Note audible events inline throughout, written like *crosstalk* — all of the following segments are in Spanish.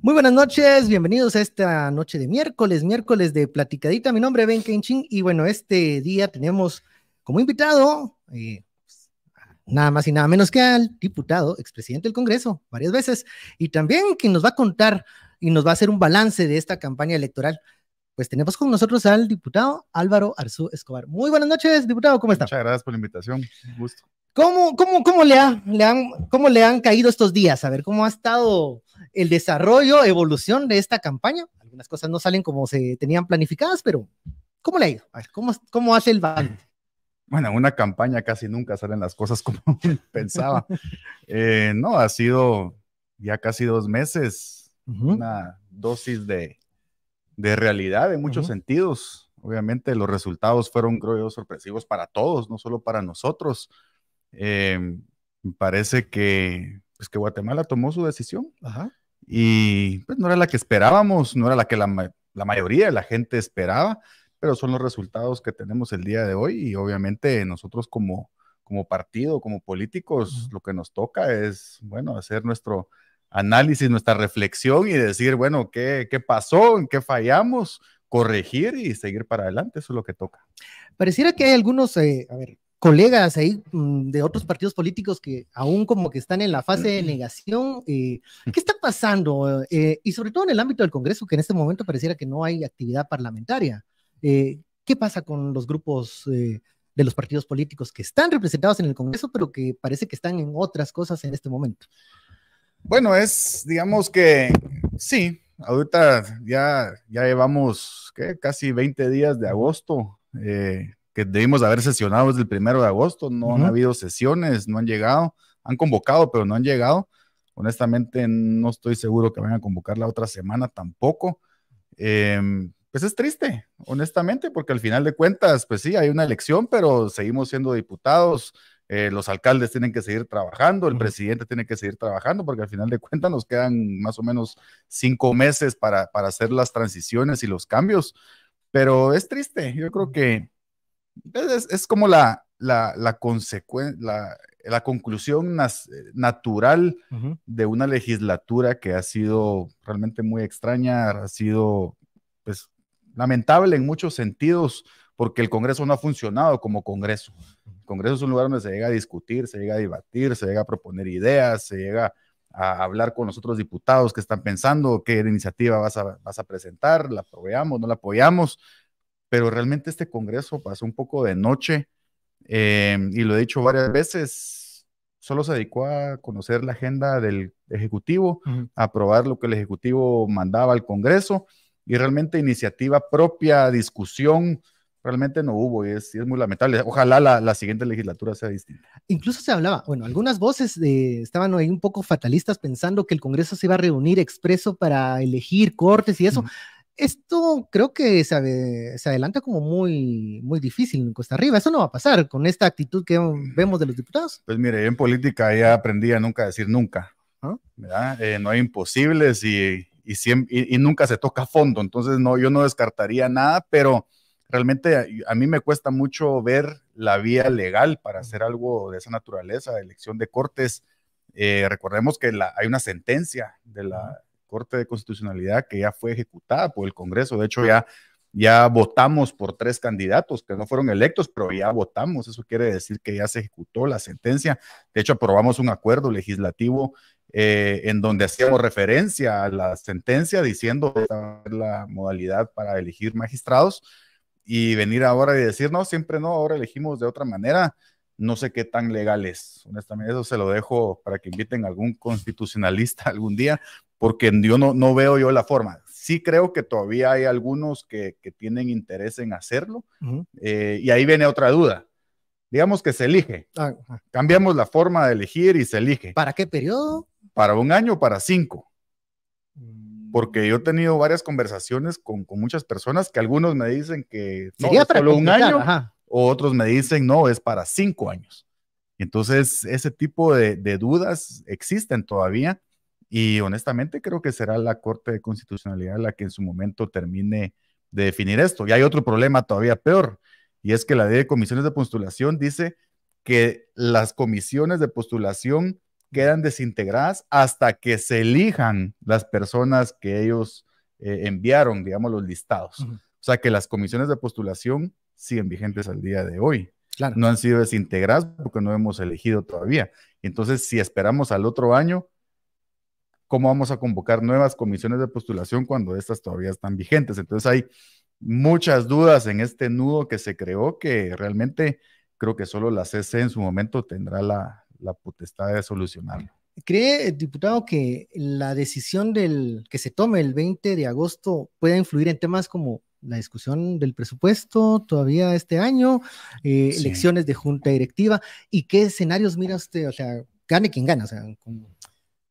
Muy buenas noches, bienvenidos a esta noche de miércoles, miércoles de Platicadita. Mi nombre es Ben Kenchin y bueno, este día tenemos como invitado eh, nada más y nada menos que al diputado, expresidente del Congreso, varias veces, y también quien nos va a contar y nos va a hacer un balance de esta campaña electoral. Pues tenemos con nosotros al diputado Álvaro Arzú Escobar. Muy buenas noches, diputado, ¿cómo está? Muchas gracias por la invitación, un gusto. ¿Cómo, cómo, cómo, le ha, le han, ¿Cómo le han caído estos días? A ver, ¿cómo ha estado el desarrollo, evolución de esta campaña? Algunas cosas no salen como se tenían planificadas, pero ¿cómo le ha ido? ¿cómo, cómo hace el balance? bueno, una campaña casi nunca salen las cosas como *laughs* pensaba. *laughs* Eh, no, ha sido ya casi dos meses una dosis de, realidad en muchos sentidos. Obviamente los resultados fueron, creo yo, sorpresivos para todos, no solo para nosotros. Em, parece que, pues, que Guatemala tomó su decisión y pues, no era la que esperábamos, no era la que la, la mayoría de la gente esperaba pero son los resultados que tenemos el día de hoy y obviamente nosotros como, como partido, como políticos, lo que nos toca es, bueno, hacer nuestro análisis, nuestra reflexión y decir, bueno, ¿qué, qué pasó? ¿En qué fallamos? Corregir y seguir para adelante, eso es lo que toca. Pareciera que hay algunos, eh, a ver, colegas ahí mm, de otros partidos políticos que aún como que están en la fase de negación. Eh, ¿Qué está pasando? Eh, y sobre todo en el ámbito del Congreso, que en este momento pareciera que no hay actividad parlamentaria. Eh, ¿Qué pasa con los grupos eh, de los partidos políticos que están representados en el Congreso, pero que parece que están en otras cosas en este momento? Bueno, es, digamos que sí, ahorita ya, ya llevamos ¿qué? casi 20 días de agosto, eh, que debimos haber sesionado desde el primero de agosto, no han habido sesiones, no han llegado, han convocado, pero no han llegado. Honestamente, no estoy seguro que vayan a convocar la otra semana tampoco. Em, pues es triste, honestamente, porque al final de cuentas, pues sí, hay una elección, pero seguimos siendo diputados, eh, los alcaldes tienen que seguir trabajando, el presidente tiene que seguir trabajando, porque al final de cuentas nos quedan más o menos cinco meses para, para hacer las transiciones y los cambios, pero es triste, yo creo que es, es como la, la, consecuencia, la, la conclusión natural de una legislatura que ha sido realmente muy extraña, ha sido pues Lamentable en muchos sentidos porque el Congreso no ha funcionado como Congreso. El Congreso es un lugar donde se llega a discutir, se llega a debatir, se llega a proponer ideas, se llega a hablar con los otros diputados que están pensando qué iniciativa vas a, presentar, la apoyamos, no la apoyamos, pero realmente este Congreso pasó un poco de noche eh, y lo he dicho varias veces, solo se dedicó a conocer la agenda del Ejecutivo, a aprobar lo que el Ejecutivo mandaba al Congreso y realmente iniciativa propia, discusión, realmente no hubo y es, es muy lamentable. Ojalá la, la, siguiente legislatura sea distinta. Incluso se hablaba, bueno, algunas voces eh, estaban ahí un poco fatalistas pensando que el Congreso se iba a reunir expreso para elegir cortes y eso. Esto creo que se, se, adelanta como muy, muy difícil en Costa Rica, Eso no va a pasar con esta actitud que vemos de los diputados. Pues mire, en política ya aprendí a nunca decir nunca. Ah. Eh, no hay imposibles y y, y, nunca se toca a fondo. Entonces, no, yo no descartaría nada, pero realmente a, mí me cuesta mucho ver la vía legal para hacer algo de esa naturaleza, elección de cortes. Eh, recordemos que la, hay una sentencia de la Corte de Constitucionalidad que ya fue ejecutada por el Congreso. De hecho, ya, ya votamos por tres candidatos que no fueron electos, pero ya votamos. Eso quiere decir que ya se ejecutó la sentencia. De hecho, aprobamos un acuerdo legislativo eh, en donde hacíamos referencia a la sentencia diciendo la modalidad para elegir magistrados y venir ahora y decir, no, siempre no, ahora elegimos de otra manera, no sé qué tan legal es. Honestamente, eso se lo dejo para que inviten algún constitucionalista *laughs* algún día, porque yo no, no veo yo la forma. Sí creo que todavía hay algunos que, que tienen interés en hacerlo. Eh, y ahí viene otra duda digamos que se elige. Ah, Cambiamos la forma de elegir y se elige. ¿Para qué periodo? para un año o para cinco. Mm. Porque yo he tenido varias conversaciones con, muchas personas que algunos me dicen que no, es solo un año, o otros me dicen no, es para cinco años. Entonces, ese tipo de, de dudas existen todavía y honestamente creo que será la Corte de Constitucionalidad la que en su momento termine de definir esto. Y hay otro problema todavía peor, y es que la ley de comisiones de postulación dice que las comisiones de postulación quedan desintegradas hasta que se elijan las personas que ellos eh, enviaron, digamos, los listados. O sea que las comisiones de postulación siguen vigentes al día de hoy. No han sido desintegradas porque no hemos elegido todavía. Entonces, si esperamos al otro año, ¿cómo vamos a convocar nuevas comisiones de postulación cuando estas todavía están vigentes? Entonces, hay muchas dudas en este nudo que se creó que realmente creo que solo la CC en su momento tendrá la, la potestad de solucionarlo. ¿Cree, eh, diputado, que la decisión del, que se tome el 20 de agosto pueda influir en temas como la discusión del presupuesto todavía este año, eh, elecciones de junta directiva? ¿Y qué escenarios mira usted? O sea, gane quien gana.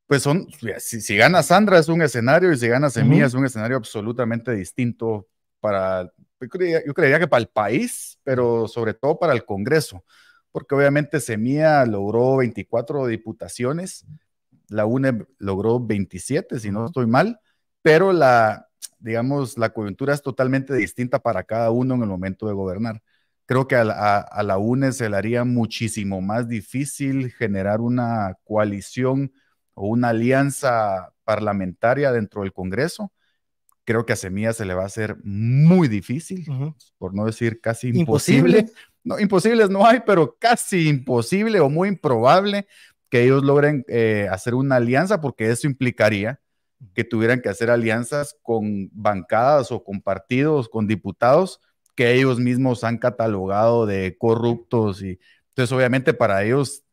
Pues son, si, gana Sandra es un escenario y si gana Semilla es un escenario absolutamente distinto para, yo creería que para el país, pero sobre todo para el Congreso porque obviamente Semía logró 24 diputaciones, la UNE logró 27, si no estoy mal, pero la, digamos, la coyuntura es totalmente distinta para cada uno en el momento de gobernar. Creo que a, la UNE se le haría muchísimo más difícil generar una coalición o una alianza parlamentaria dentro del Congreso. Creo que a Semilla se le va a hacer muy difícil, por no decir casi imposible no, imposibles no hay, pero casi imposible o muy improbable que ellos logren eh, hacer una alianza, porque eso implicaría que tuvieran que hacer alianzas con bancadas o con partidos, con diputados que ellos mismos han catalogado de corruptos y entonces obviamente para ellos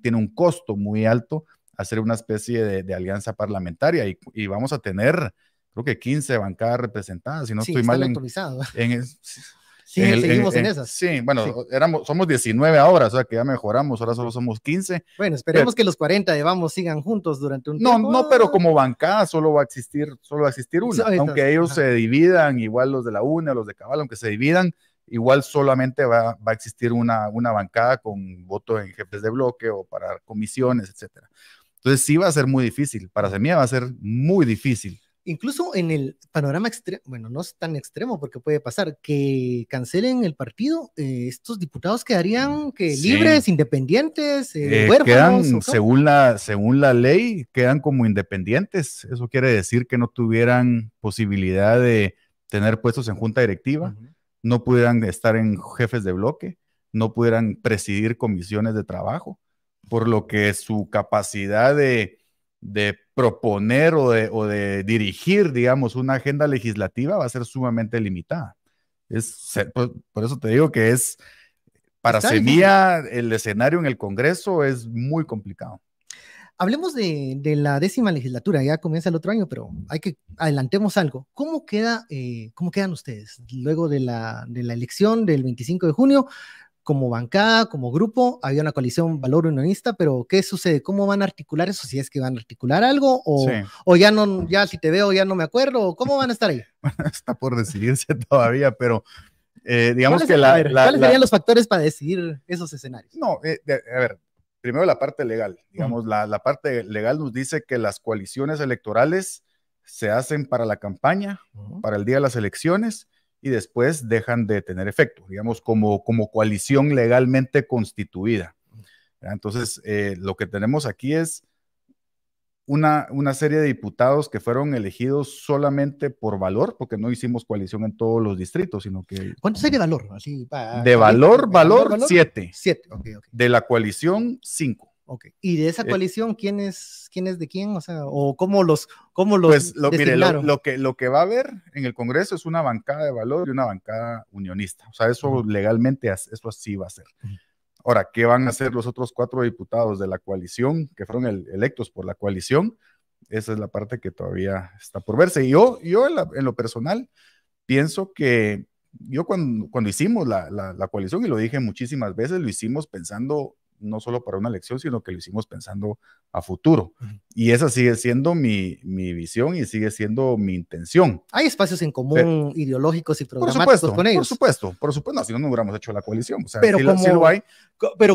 tiene un costo muy alto hacer una especie de, alianza parlamentaria y, vamos a tener creo que 15 bancadas representadas, si no estoy mal en, en *laughs* Sí, seguimos en, esas. Sí, bueno, Éramos, somos 19 ahora, o sea que ya mejoramos, ahora solo somos 15. Bueno, esperemos que los 40 de Vamos sigan juntos durante un no, tiempo. No, no, pero como bancada solo va a existir, solo va a existir una. aunque ellos se dividan, igual los de la UNE, los de Cabal, aunque se dividan, igual solamente va, a existir una, una bancada con voto en jefes de bloque o para comisiones, etcétera. Entonces sí va a ser muy difícil, para Semilla va a ser muy difícil incluso en el panorama extremo, bueno, no es tan extremo porque puede pasar, que cancelen el partido, eh, estos diputados quedarían mm, que libres, independientes, eh, eh, Quedan, según la, según la ley, quedan como independientes. Eso quiere decir que no tuvieran posibilidad de tener puestos en junta directiva, no pudieran estar en jefes de bloque, no pudieran presidir comisiones de trabajo, por lo que su capacidad de de proponer o de, o de, dirigir, digamos, una agenda legislativa va a ser sumamente limitada. Es, por, eso te digo que es, para Semilla, el escenario en el Congreso es muy complicado. Hablemos de, de, la décima legislatura, ya comienza el otro año, pero hay que adelantemos algo. ¿Cómo, queda, eh, cómo quedan ustedes luego de la, de la, elección del 25 de junio? como bancada, como grupo, había una coalición valor unionista, pero ¿qué sucede? ¿Cómo van a articular eso? Si es que van a articular algo, o, o ya no, ya si te veo, ya no me acuerdo, ¿cómo van a estar ahí? *laughs* Está por decidirse todavía, pero eh, digamos que la, ¿Cuáles serían los factores para decidir esos escenarios? No, eh, a ver, primero la parte legal, digamos, la, parte legal nos dice que las coaliciones electorales se hacen para la campaña, para el día de las elecciones, y después dejan de tener efecto, digamos, como, como coalición legalmente constituida. Entonces, eh, lo que tenemos aquí es una, una, serie de diputados que fueron elegidos solamente por valor, porque no hicimos coalición en todos los distritos, sino que... ¿Cuánto sería ah, valor? de valor, valor, siete. De la coalición, cinco. Okay, ¿Y de esa eh, coalición quién es, de quién? O sea, o cómo los, cómo pues, lo, mire, lo, que, lo que va a haber en el Congreso es una bancada de valor y una bancada unionista. O sea, eso legalmente, eso así va a ser. Ahora, ¿qué van a hacer los otros cuatro diputados de la coalición que fueron electos por la coalición? Esa es la parte que todavía está por verse. Y yo, yo en, lo personal, pienso que yo cuando, cuando hicimos la, la, la coalición, y lo dije muchísimas veces, lo hicimos pensando no solo para una elección, sino que lo hicimos pensando a futuro. Y esa sigue siendo mi, mi, visión y sigue siendo mi intención. Hay espacios en común ideológicos y programáticos con ellos. Por supuesto, por supuesto, si no, no hubiéramos hecho la coalición. pero,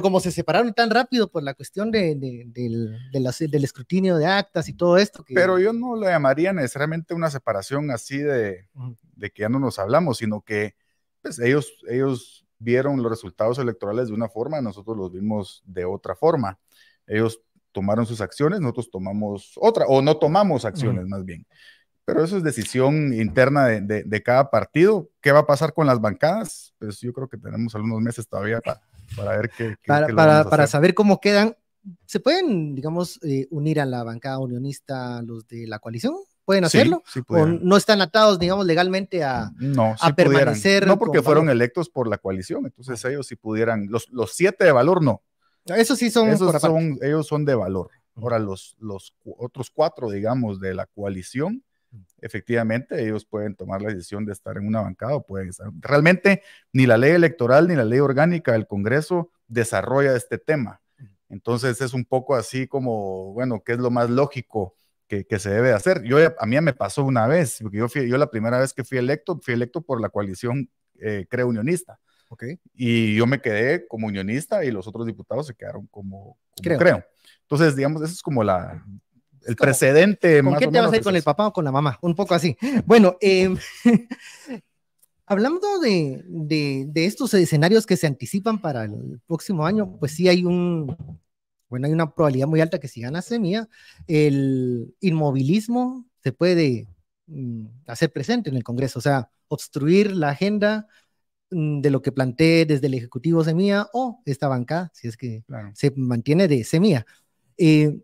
como, se separaron tan rápido por la cuestión de, del, del escrutinio de actas y todo esto. Pero yo no lo llamaría necesariamente una separación así de, de que ya no nos hablamos, sino que pues, ellos, ellos vieron los resultados electorales de una forma, nosotros los vimos de otra forma. Ellos tomaron sus acciones, nosotros tomamos otra, o no tomamos acciones más bien. Pero eso es decisión interna de, de, cada partido. ¿Qué va a pasar con las bancadas? Pues yo creo que tenemos algunos meses todavía para, ver qué. para, para, saber cómo quedan. ¿Se pueden, digamos, eh, unir a la bancada unionista los de la coalición? pueden hacerlo, no están atados, digamos, legalmente a, no, a permanecer. No, porque fueron electos por la coalición, entonces ellos sí pudieran, los, los siete de valor no. Esos sí son, ellos son de valor. Ahora, los, los otros cuatro, digamos, de la coalición, efectivamente ellos pueden tomar la decisión de estar en una bancada o pueden Realmente ni la ley electoral ni la ley orgánica del Congreso desarrolla este tema. Entonces es un poco así como, bueno, ¿qué es lo más lógico? que, se debe hacer. Yo, a mí me pasó una vez, porque yo, yo la primera vez que fui electo, fui electo por la coalición eh, Creo Unionista. Okay. Y yo me quedé como unionista y los otros diputados se quedaron como, creo. Entonces, digamos, eso es como la, el precedente. ¿Con qué te vas a ir con el papá o con la mamá? Un poco así. *laughs* Bueno, em, *laughs* hablando de, de, de, estos escenarios que se anticipan para el próximo año, pues sí hay un, bueno, hay una probabilidad muy alta que si gana Semilla, el inmovilismo se puede mm, hacer presente en el Congreso, o sea, obstruir la agenda mm, de lo que plantee desde el Ejecutivo semía o esta banca, si es que se mantiene de Semilla. Eh,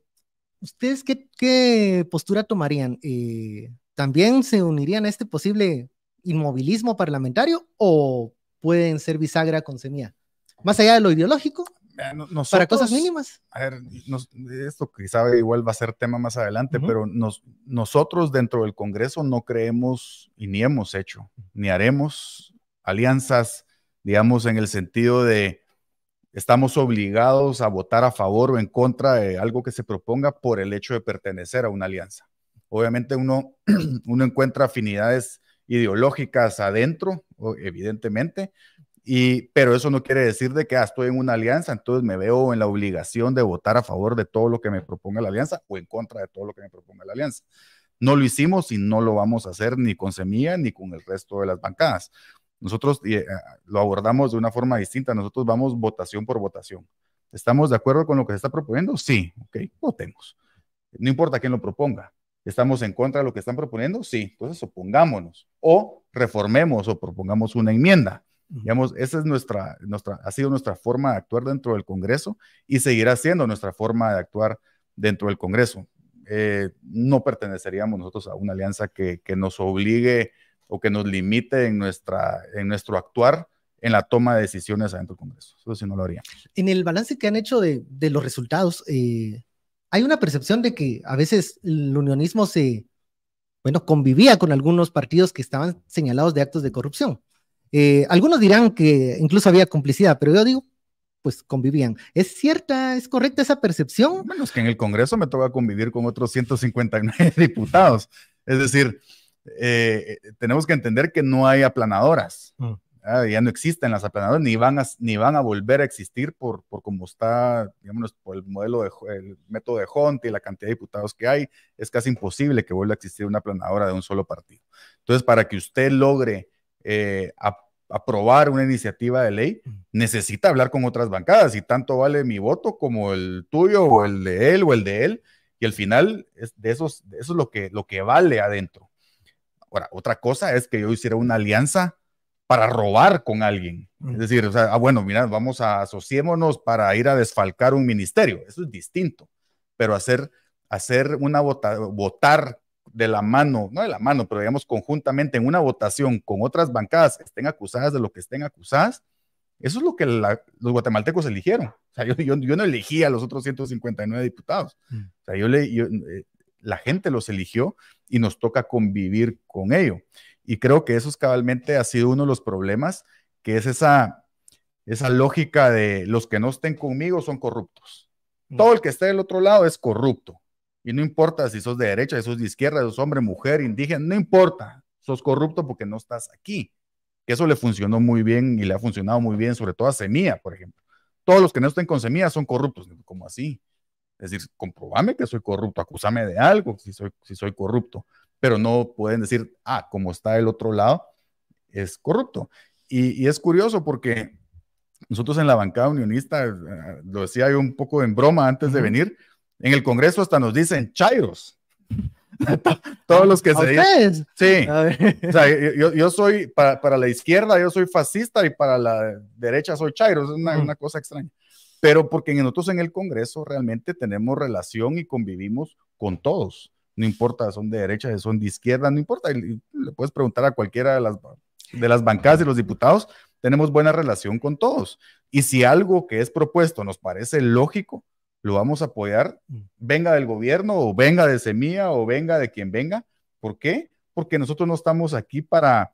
¿Ustedes qué, postura tomarían? Eh, ¿También se unirían a este posible inmovilismo parlamentario o pueden ser bisagra con Semilla? Más allá de lo ideológico, para cosas mínimas. A ver, esto quizá igual va a ser tema más adelante, pero nos, nosotros dentro del Congreso no creemos y ni hemos hecho, ni haremos alianzas, digamos, en el sentido de estamos obligados a votar a favor o en contra de algo que se proponga por el hecho de pertenecer a una alianza. Obviamente uno, *clears throat* uno encuentra afinidades ideológicas adentro, evidentemente, pero eso no quiere decir de que ah, estoy en una alianza, entonces me veo en la obligación de votar a favor de todo lo que me proponga la alianza o en contra de todo lo que me proponga la alianza. No lo hicimos y no lo vamos a hacer ni con Semilla ni con el resto de las bancadas. Nosotros eh, lo abordamos de una forma distinta, nosotros vamos votación por votación. ¿Estamos de acuerdo con lo que se está proponiendo? Sí, ok, votemos. No importa quién lo proponga. ¿Estamos en contra de lo que están proponiendo? Sí, entonces opongámonos o reformemos o propongamos una enmienda Digamos, esa es nuestra, ha sido nuestra forma de actuar dentro del Congreso y seguirá siendo nuestra forma de actuar dentro del Congreso. Eh, no perteneceríamos nosotros a una alianza que, nos obligue o que nos limite en, nuestra, en nuestro actuar en la toma de decisiones adentro del Congreso. Eso sí no lo haría. En el balance que han hecho de, los resultados, eh, hay una percepción de que a veces el unionismo se, bueno, convivía con algunos partidos que estaban señalados de actos de corrupción. Eh, algunos dirán que incluso había complicidad, pero yo digo, pues convivían. ¿Es cierta, es correcta esa percepción? Menos que en el Congreso me toca convivir con otros 159 *laughs* diputados. Es decir, eh, eh, tenemos que entender que no hay aplanadoras. Mm. ya no existen las aplanadoras, ni van a, ni van a volver a existir por, por como está, digamos, por el modelo de, el método de Jonte y la cantidad de diputados que hay. Es casi imposible que vuelva a existir una aplanadora de un solo partido. Entonces, para que usted logre eh, aprobar una iniciativa de ley, mm. necesita hablar con otras bancadas y tanto vale mi voto como el tuyo o el de él o el de él. Y al final, es de esos, eso es lo que, lo que vale adentro. Ahora, otra cosa es que yo hiciera una alianza para robar con alguien. Es mm. decir, ah, bueno, mira, vamos a asociémonos para ir a desfalcar un ministerio. Eso es distinto. Pero hacer, hacer una votar de la mano, no de la mano, pero digamos conjuntamente en una votación con otras bancadas estén acusadas de lo que estén acusadas, eso es lo que los guatemaltecos eligieron. yo, no elegí a los otros 159 diputados. Mm. yo, le, eh, la gente los eligió y nos toca convivir con ello. Y creo que eso es cabalmente ha sido uno de los problemas, que es esa, esa lógica de los que no estén conmigo son corruptos. Mm. Todo el que esté del otro lado es corrupto. Y no importa si sos de derecha, si sos de izquierda, si sos hombre, mujer, indígena, no importa. Sos corrupto porque no estás aquí. eso le funcionó muy bien y le ha funcionado muy bien, sobre todo a Semilla, por ejemplo. Todos los que no estén con Semilla son corruptos. como así? Es decir, comprobame que soy corrupto, acusame de algo si soy, si soy corrupto. Pero no pueden decir, ah, como está el otro lado, es corrupto. Y, es curioso porque nosotros en la bancada unionista, eh, lo decía yo un poco en broma antes de venir, en el Congreso hasta nos dicen chairos. *laughs* Todos los que se Sí. O sea, yo, yo soy, para, para, la izquierda yo soy fascista y para la derecha soy chairos Es una, cosa extraña. Pero porque nosotros en el Congreso realmente tenemos relación y convivimos con todos. No importa, son de derecha, son de izquierda, no importa. Le puedes preguntar a cualquiera de las, de las bancadas y los diputados. Tenemos buena relación con todos. Y si algo que es propuesto nos parece lógico, lo vamos a apoyar, mm. venga del gobierno o venga de Semilla o venga de quien venga. ¿Por qué? Porque nosotros no estamos aquí para,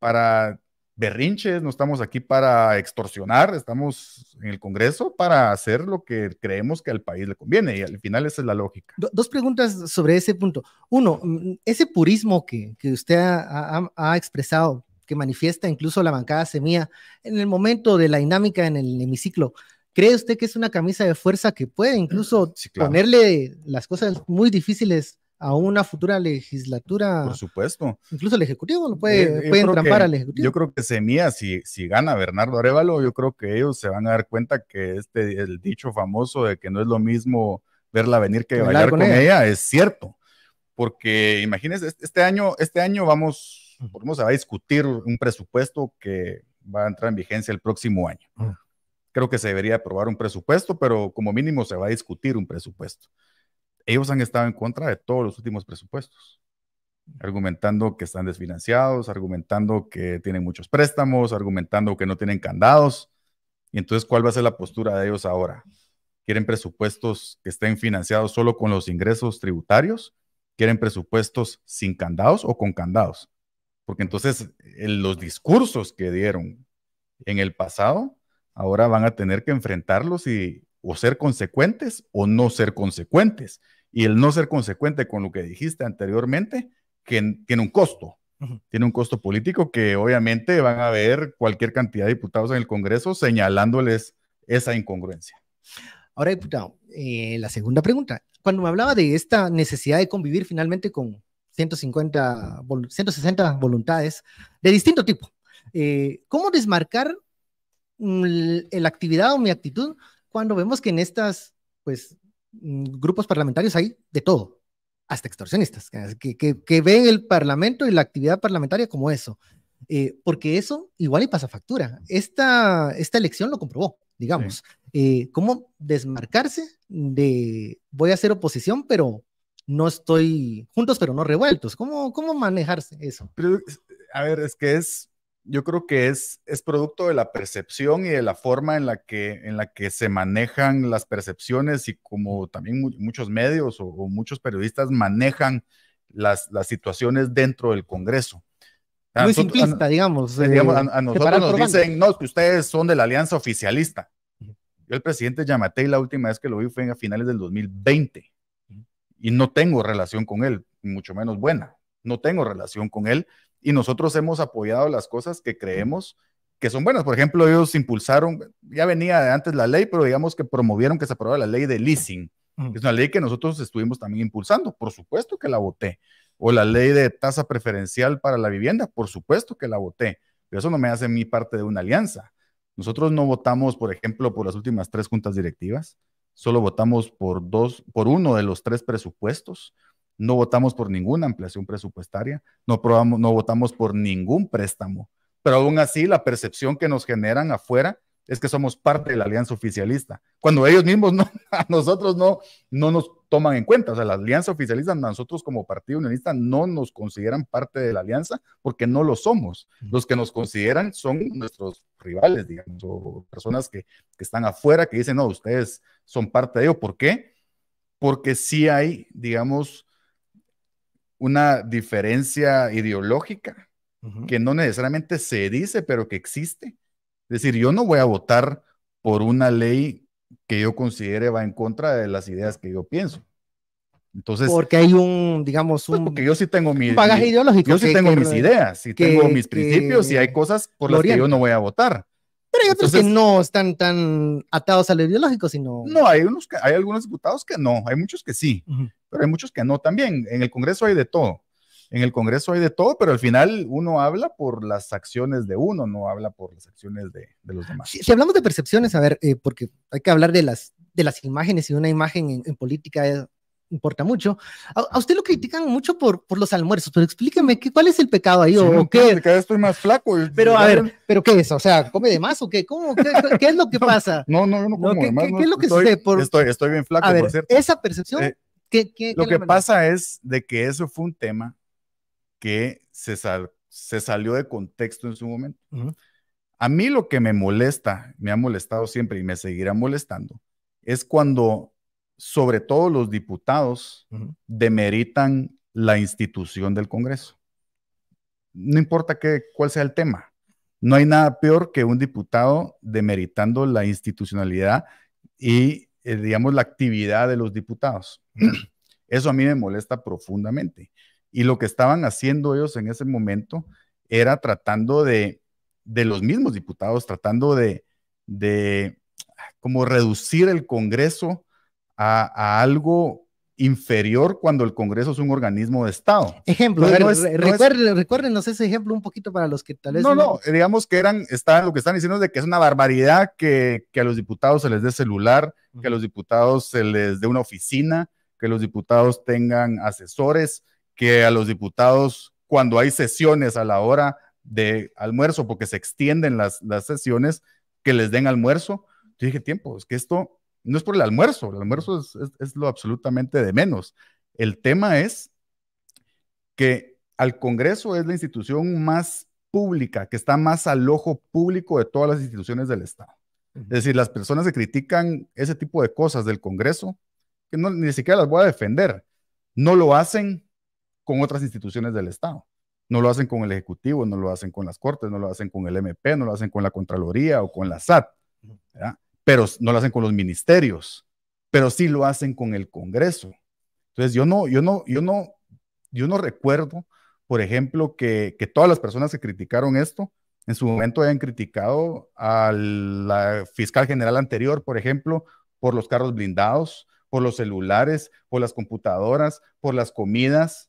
para berrinches, no estamos aquí para extorsionar, estamos en el Congreso para hacer lo que creemos que al país le conviene y al final esa es la lógica. dos preguntas sobre ese punto. Uno, mm, ese purismo que, usted ha, ha, expresado, que manifiesta incluso la bancada semilla en el momento de la dinámica en el hemiciclo, ¿Cree usted que es una camisa de fuerza que puede incluso eh, ponerle las cosas muy difíciles a una futura legislatura? Por supuesto. Incluso el Ejecutivo lo puede, eh, eh, puede al Ejecutivo. Yo creo que Semía, si, si gana Bernardo Arevalo, yo creo que ellos se van a dar cuenta que este, el dicho famoso de que no es lo mismo verla venir que, bailar con, ella. es cierto. Porque imagínense, este año, este año vamos, vamos a discutir un presupuesto que va a entrar en vigencia el próximo año. Creo que se debería aprobar un presupuesto, pero como mínimo se va a discutir un presupuesto. Ellos han estado en contra de todos los últimos presupuestos, argumentando que están desfinanciados, argumentando que tienen muchos préstamos, argumentando que no tienen candados. Y entonces, ¿cuál va a ser la postura de ellos ahora? ¿Quieren presupuestos que estén financiados solo con los ingresos tributarios? ¿Quieren presupuestos sin candados o con candados? Porque entonces eh, los discursos que dieron en el pasado Ahora van a tener que enfrentarlos y o ser consecuentes o no ser consecuentes. Y el no ser consecuente con lo que dijiste anteriormente, que tiene un costo. Tiene un costo político que obviamente van a ver cualquier cantidad de diputados en el Congreso señalándoles esa incongruencia. Ahora, diputado, eh, la segunda pregunta. Cuando me hablaba de esta necesidad de convivir finalmente con 150, 160 voluntades de distinto tipo, eh, ¿cómo desmarcar Mm, la actividad o mi actitud cuando vemos que en estas, pues, mm, grupos parlamentarios hay de todo, hasta extorsionistas, que, que, ven el Parlamento y la actividad parlamentaria como eso, eh, porque eso igual y pasa factura. Esta, esta elección lo comprobó, digamos. Eh, ¿Cómo desmarcarse de voy a hacer oposición, pero no estoy juntos, pero no revueltos? ¿Cómo, cómo manejarse eso? a ver, es que es yo creo que es, es producto de la percepción y de la forma en la que, en la que se manejan las percepciones y como también muchos medios o, muchos periodistas manejan las, las situaciones dentro del Congreso. Muy simplista, eh, digamos. a, eh, nosotros nos dicen, no, que ustedes son de la alianza oficialista. Yo el presidente y la última vez que lo vi fue a finales del 2020 y no tengo relación con él, mucho menos buena. No tengo relación con él y nosotros hemos apoyado las cosas que creemos que son buenas. Por ejemplo, ellos impulsaron, ya venía antes la ley, pero digamos que promovieron que se aprobara la ley de leasing. Es una ley que nosotros estuvimos también impulsando, por supuesto que la voté. O la ley de tasa preferencial para la vivienda, por supuesto que la voté. Pero eso no me hace mi parte de una alianza. Nosotros no votamos, por ejemplo, por las últimas tres juntas directivas. Solo votamos por dos, por uno de los tres presupuestos no votamos por ninguna ampliación presupuestaria, no, probamos, no votamos por ningún préstamo, pero aún así la percepción que nos generan afuera es que somos parte de la alianza oficialista, cuando ellos mismos no, *laughs* a nosotros no, nos toman en cuenta, o sea, la alianza oficialista, nosotros como Partido Unionista no nos consideran parte de la alianza porque no lo somos, los que nos consideran son nuestros rivales, digamos, o personas que, que están afuera que dicen, no, ustedes son parte de ello, ¿por qué? Porque sí hay, digamos, una diferencia ideológica que no necesariamente se dice, pero que existe. Es decir, yo no voy a votar por una ley que yo considere va en contra de las ideas que yo pienso. Entonces, porque hay un, digamos, pues, un porque yo sí tengo mi ideológico. Yo sí tengo mis ideas, sí tengo mis principios y hay cosas por las que yo no voy a votar. Pero hay otros que no están tan atados a lo ideológico, sino. No, hay unos, hay algunos diputados que no, hay muchos que sí pero hay muchos que no también. En el Congreso hay de todo. En el Congreso hay de todo, pero al final uno habla por las acciones de uno, no habla por las acciones de, los demás. Si, hablamos de percepciones, a ver, eh, porque hay que hablar de las, de las imágenes y una imagen en, política importa mucho. A, usted lo critican mucho por, por los almuerzos, pero explíqueme ¿qué, cuál es el pecado ahí sí, Cada vez estoy más flaco. pero a ver, pero qué es, o sea, come de más o qué, ¿Cómo, qué, es lo que *laughs* pasa. No, no, yo no como de más, ¿qué, es lo que estoy, sucede? Estoy, estoy bien flaco. A ver, esa percepción. Eh, lo que pasa es de que eso fue un tema que se, salió de contexto en su momento. A mí lo que me molesta, me ha molestado siempre y me seguirá molestando, es cuando sobre todo los diputados demeritan la institución del Congreso. No importa qué, cuál sea el tema. No hay nada peor que un diputado demeritando la institucionalidad y eh, digamos, la actividad de los diputados. *clears throat* Eso a mí me molesta profundamente. Y lo que estaban haciendo ellos en ese momento era tratando de, de los mismos diputados, tratando de, de como reducir el Congreso a, a algo inferior cuando el Congreso es un organismo de Estado. Ejemplo, recuérdenos ese ejemplo un poquito para los que tal vez... No, no, digamos que eran, están, lo que están diciendo es de que es una barbaridad que, a los diputados se les dé celular, que a los diputados se les dé una oficina, que los diputados tengan asesores, que a los diputados cuando hay sesiones a la hora de almuerzo, porque se extienden las, las sesiones, que les den almuerzo. Yo dije, tiempo, es que esto no es por el almuerzo, el almuerzo es, lo absolutamente de menos. El tema es que al Congreso es la institución más pública, que está más al ojo público de todas las instituciones del Estado. Es decir, las personas que critican ese tipo de cosas del Congreso, que ni siquiera las voy a defender, no lo hacen con otras instituciones del Estado. No lo hacen con el Ejecutivo, no lo hacen con las Cortes, no lo hacen con el MP, no lo hacen con la Contraloría o con la SAT. ¿verdad? pero no lo hacen con los ministerios, pero sí lo hacen con el Congreso. Entonces, yo no, yo no, yo no, yo no recuerdo, por ejemplo, que, todas las personas que criticaron esto en su momento hayan criticado a la fiscal general anterior, por ejemplo, por los carros blindados, por los celulares, por las computadoras, por las comidas,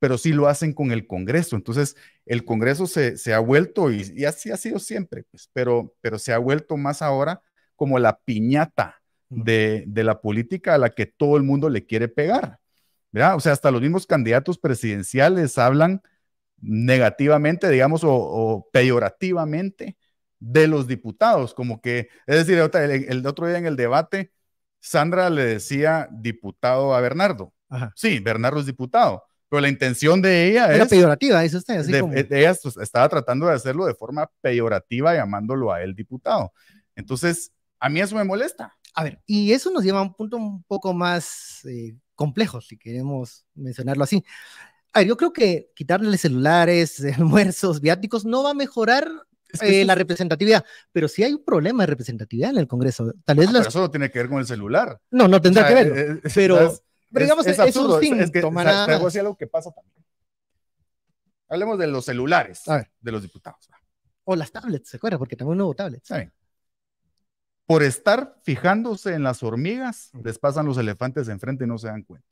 pero sí lo hacen con el Congreso. Entonces, el Congreso se, ha vuelto, y, así ha sido siempre, pues, pero se ha vuelto más ahora como la piñata de, la política a la que todo el mundo le quiere pegar. ¿verdad? O sea, hasta los mismos candidatos presidenciales hablan negativamente, digamos, o, peyorativamente de los diputados, como que, es decir, el, otro día en el debate, Sandra le decía diputado a Bernardo. Sí, Bernardo es diputado, pero la intención de ella Era es... peyorativa, dice usted. de, eh, Ella pues, estaba tratando de hacerlo de forma peyorativa llamándolo a él diputado. Entonces, a mí eso me molesta. A ver, y eso nos lleva a un punto un poco más eh, complejo, si queremos mencionarlo así. A ver, yo creo que quitarle celulares, *laughs* almuerzos, viáticos, no va a mejorar eh, la representatividad, pero sí hay un problema de representatividad en el Congreso. Tal vez ah, eso no tiene que ver con el celular. No, no tendrá que ver. Eh, pero, digamos, es, es, un que, algo que pasa también. Hablemos de los celulares de los diputados. O las tablets, ¿se acuerda? Porque también hubo tablets. Por estar fijándose en las hormigas, les pasan los elefantes enfrente y no se dan cuenta.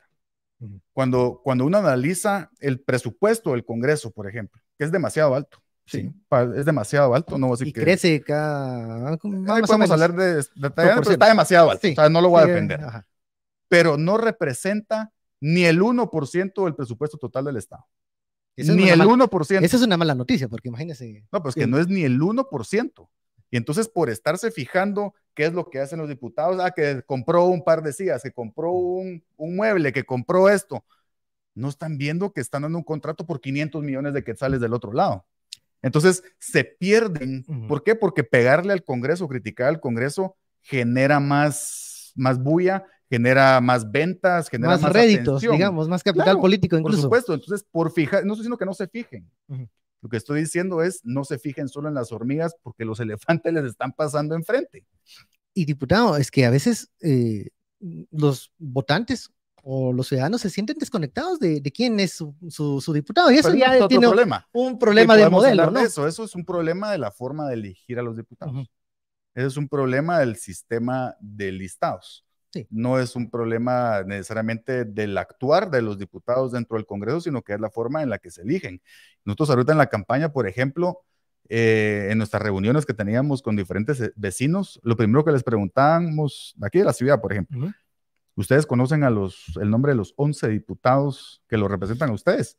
Cuando, cuando uno analiza el presupuesto del Congreso, por ejemplo, que es demasiado alto, Sí, es demasiado alto, no y crece cada... Ahí podemos hablar de, está demasiado alto, no lo voy a eh, defender. Pero no representa ni el 1% del presupuesto total del Estado. ni el 1%. Esa es una mala noticia, porque imagínese... No, pues que no es ni el 1%. Y entonces por estarse fijando qué es lo que hacen los diputados, ah, que compró un par de sillas, que compró un, un mueble, que compró esto, no están viendo que están dando un contrato por 500 millones de quetzales del otro lado. Entonces se pierden. ¿Por qué? Porque pegarle al Congreso, criticar al Congreso, genera más, más bulla, genera más ventas, genera más, más réditos, digamos, más capital político incluso. Por supuesto, entonces por fijar, no estoy diciendo que no se fijen, lo que estoy diciendo es, no se fijen solo en las hormigas porque los *laughs* elefantes les están pasando enfrente. Y diputado, es que a veces eh, los votantes o los ciudadanos se sienten desconectados de, quién es su, diputado. Y eso ya es tiene problema. un problema de modelo. eso. eso es un problema de la forma de elegir a los diputados. Eso es un problema del sistema de listados. No es un problema necesariamente del actuar de los diputados dentro del Congreso, sino que es la forma en la que se eligen. Nosotros ahorita en la campaña, por ejemplo, eh, en nuestras reuniones que teníamos con diferentes eh, vecinos, lo primero que les preguntábamos, aquí de la ciudad, por ejemplo, ¿ustedes conocen el nombre de los 11 diputados que los representan a ustedes?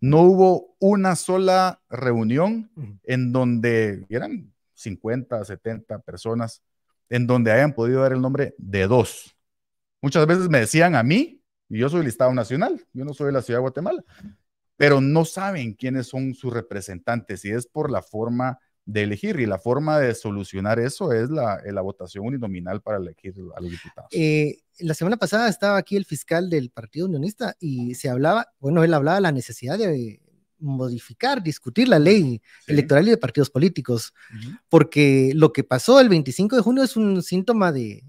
No hubo una sola reunión en donde eran 50, 70 personas en donde hayan podido dar el nombre de dos. Muchas veces me decían a mí, y yo soy el Nacional, yo no soy de la Ciudad de Guatemala, pero no saben quiénes son sus representantes y es por la forma de elegir y la forma de solucionar eso es la, votación uninominal para elegir a los eh, la semana pasada estaba aquí el fiscal del Partido Unionista y se hablaba, bueno, él hablaba de la necesidad de modificar, discutir la ley electoral y de partidos políticos, porque lo que pasó el 25 de junio es un síntoma de,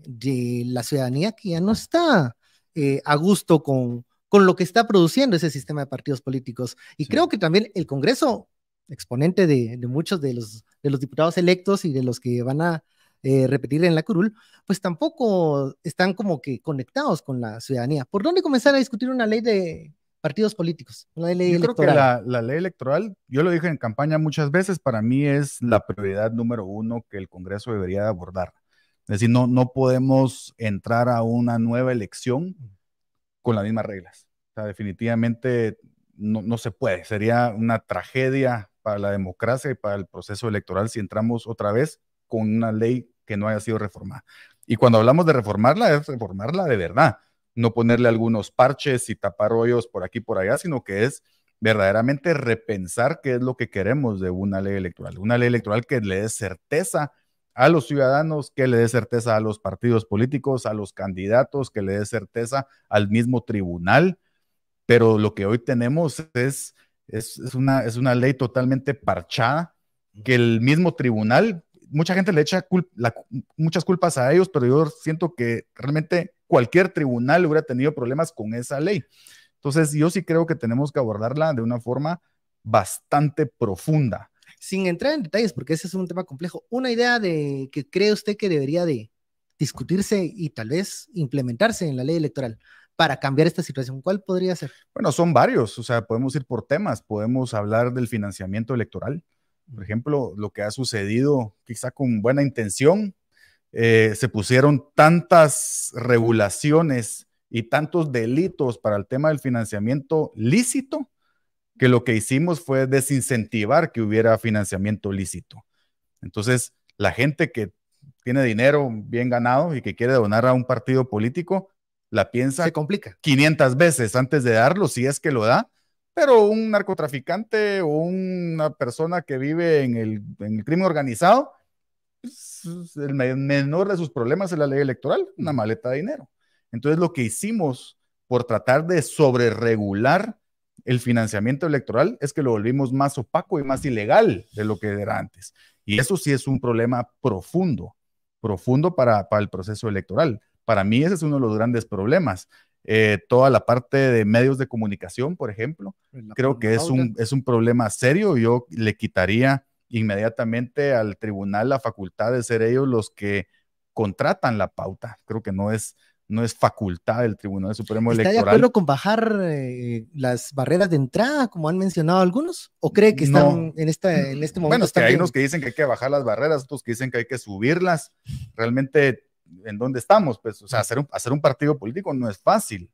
la ciudadanía que ya no está eh, a gusto con, con lo que está produciendo ese sistema de partidos políticos. Y creo que también el Congreso, exponente de, muchos de los, de los diputados electos y de los que van a eh, repetir en la curul, pues tampoco están como que conectados con la ciudadanía. ¿Por dónde comenzar a discutir una ley de partidos políticos, la ley yo Creo que la, la, ley electoral, yo lo dije en campaña muchas veces, para mí es la prioridad número uno que el Congreso debería abordar. Es decir, no, no podemos entrar a una nueva elección con las mismas reglas. O sea, definitivamente no, no se puede. Sería una tragedia para la democracia y para el proceso electoral si entramos otra vez con una ley que no haya sido reformada. Y cuando hablamos de reformarla, es reformarla de verdad no ponerle algunos parches y tapar hoyos por aquí y por allá, sino que es verdaderamente repensar qué es lo que queremos de una ley electoral, una ley electoral que le dé certeza a los ciudadanos, que le dé certeza a los partidos políticos, a los candidatos, que le dé certeza al mismo tribunal, pero lo que hoy tenemos es, es, una, es una ley totalmente parchada, que el mismo tribunal, mucha gente le echa muchas culpas a ellos, pero yo siento que realmente cualquier tribunal hubiera tenido problemas con esa ley. Entonces, yo sí creo que tenemos que abordarla de una forma bastante profunda. Sin entrar en detalles, porque ese es un tema complejo, una idea de que cree usted que debería de discutirse y tal vez implementarse en la ley electoral para cambiar esta situación? ¿Cuál podría ser? Bueno, son varios, o sea, podemos ir por temas, podemos hablar del financiamiento electoral, por ejemplo, lo que ha sucedido quizá con buena intención, eh, se pusieron tantas regulaciones y tantos delitos para el tema del financiamiento lícito que lo que hicimos fue desincentivar que hubiera financiamiento lícito. Entonces, la gente que tiene dinero bien ganado y que quiere donar a un partido político, la piensa. Se complica. 500 veces antes de darlo, si es que lo da. Pero un narcotraficante o una persona que vive en el crimen organizado pues, el menor de sus problemas es la ley electoral, una maleta de dinero. Entonces lo que hicimos por tratar de sobreregular el financiamiento electoral es que lo volvimos más opaco y más ilegal de lo que era antes. Y eso sí es un problema profundo, profundo para, el proceso electoral. Para mí ese es uno de los grandes problemas. Eh, toda la parte de medios de comunicación, por ejemplo, pues creo pues que es un, es un problema serio. Yo le quitaría inmediatamente al tribunal la facultad de ser ellos los que contratan la pauta. Creo que no es, no es facultad del Tribunal Supremo Electoral. ¿Está de acuerdo con bajar eh, las barreras de entrada, como han mencionado algunos? ¿O cree que están en, esta, en este momento? Bueno, que hay unos que dicen que hay que bajar las barreras, otros que dicen que hay que subirlas. Realmente, ¿en dónde estamos? Pues, o sea, hacer un, hacer un partido político no es fácil.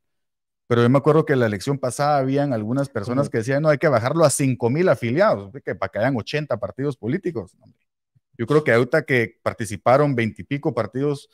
Pero yo me acuerdo que en la elección pasada habían algunas personas que decían, no, hay que bajarlo a 5 mil afiliados, que para que hayan 80 partidos políticos. Yo creo que ahorita que participaron 20 y pico partidos,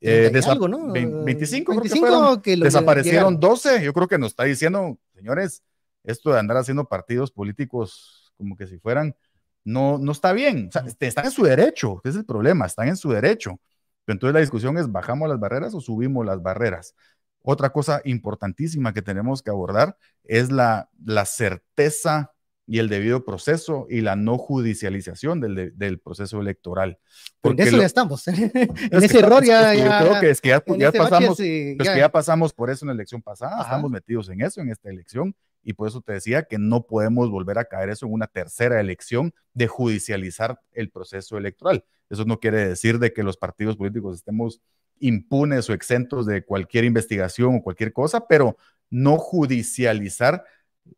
eh, algo, 25, 25 que desaparecieron doce. 12. Yo creo que nos está diciendo, señores, esto de andar haciendo partidos políticos como que si fueran, no, no está bien. O sea, este, están en su derecho, ese es el problema, están en su derecho. Entonces la discusión es, ¿bajamos las barreras o subimos las barreras? Otra cosa importantísima que tenemos que abordar es la, la certeza y el debido proceso y la no judicialización del, del proceso electoral. Porque eso ya estamos. *laughs* ese error ya, que es ya, pasamos, ya pasamos por eso en la elección pasada, estamos metidos en eso, en esta elección, y por eso te decía que no podemos volver a caer eso en una tercera elección de judicializar el proceso electoral. Eso no quiere decir de que los partidos políticos estemos impunes o exentos de cualquier investigación o cualquier cosa, pero no judicializar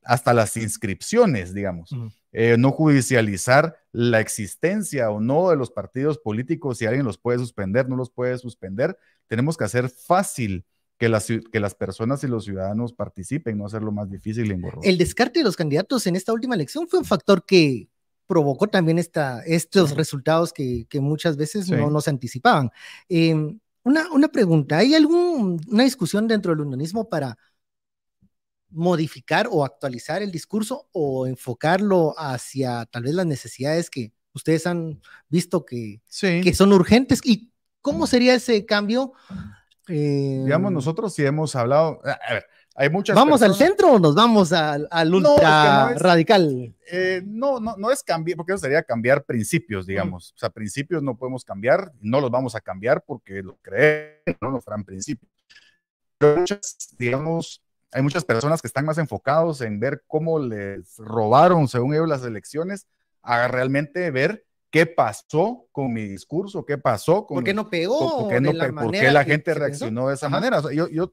hasta las inscripciones, digamos, eh, no judicializar la existencia o no de los partidos políticos, si alguien los puede suspender, no los puede suspender, tenemos que hacer fácil que las, que las personas y los ciudadanos participen, no hacerlo más difícil y engorroso. El descarte de los candidatos en esta última elección fue un factor que provocó también esta, estos resultados que, muchas veces no, nos anticipaban. Em, una, pregunta, ¿hay alguna discusión dentro del unionismo para modificar o actualizar el discurso o enfocarlo hacia tal vez las necesidades que ustedes han visto que, son urgentes? ¿Y cómo sería ese cambio? Digamos, eh, nosotros si hemos hablado, hay ¿Vamos al centro o nos vamos al, ultra radical? Eh, no, no, no es cambiar, porque eso sería cambiar principios, digamos. O sea, principios no podemos cambiar, no los vamos a cambiar porque lo creen, no nos harán principios. Pero muchas, digamos, hay muchas personas que están más enfocados en ver cómo les robaron, según ellos, las elecciones, a realmente ver qué pasó con mi discurso, qué pasó con... ¿Por qué no pegó? ¿Por qué, no, la, por qué la gente reaccionó de esa manera? yo, yo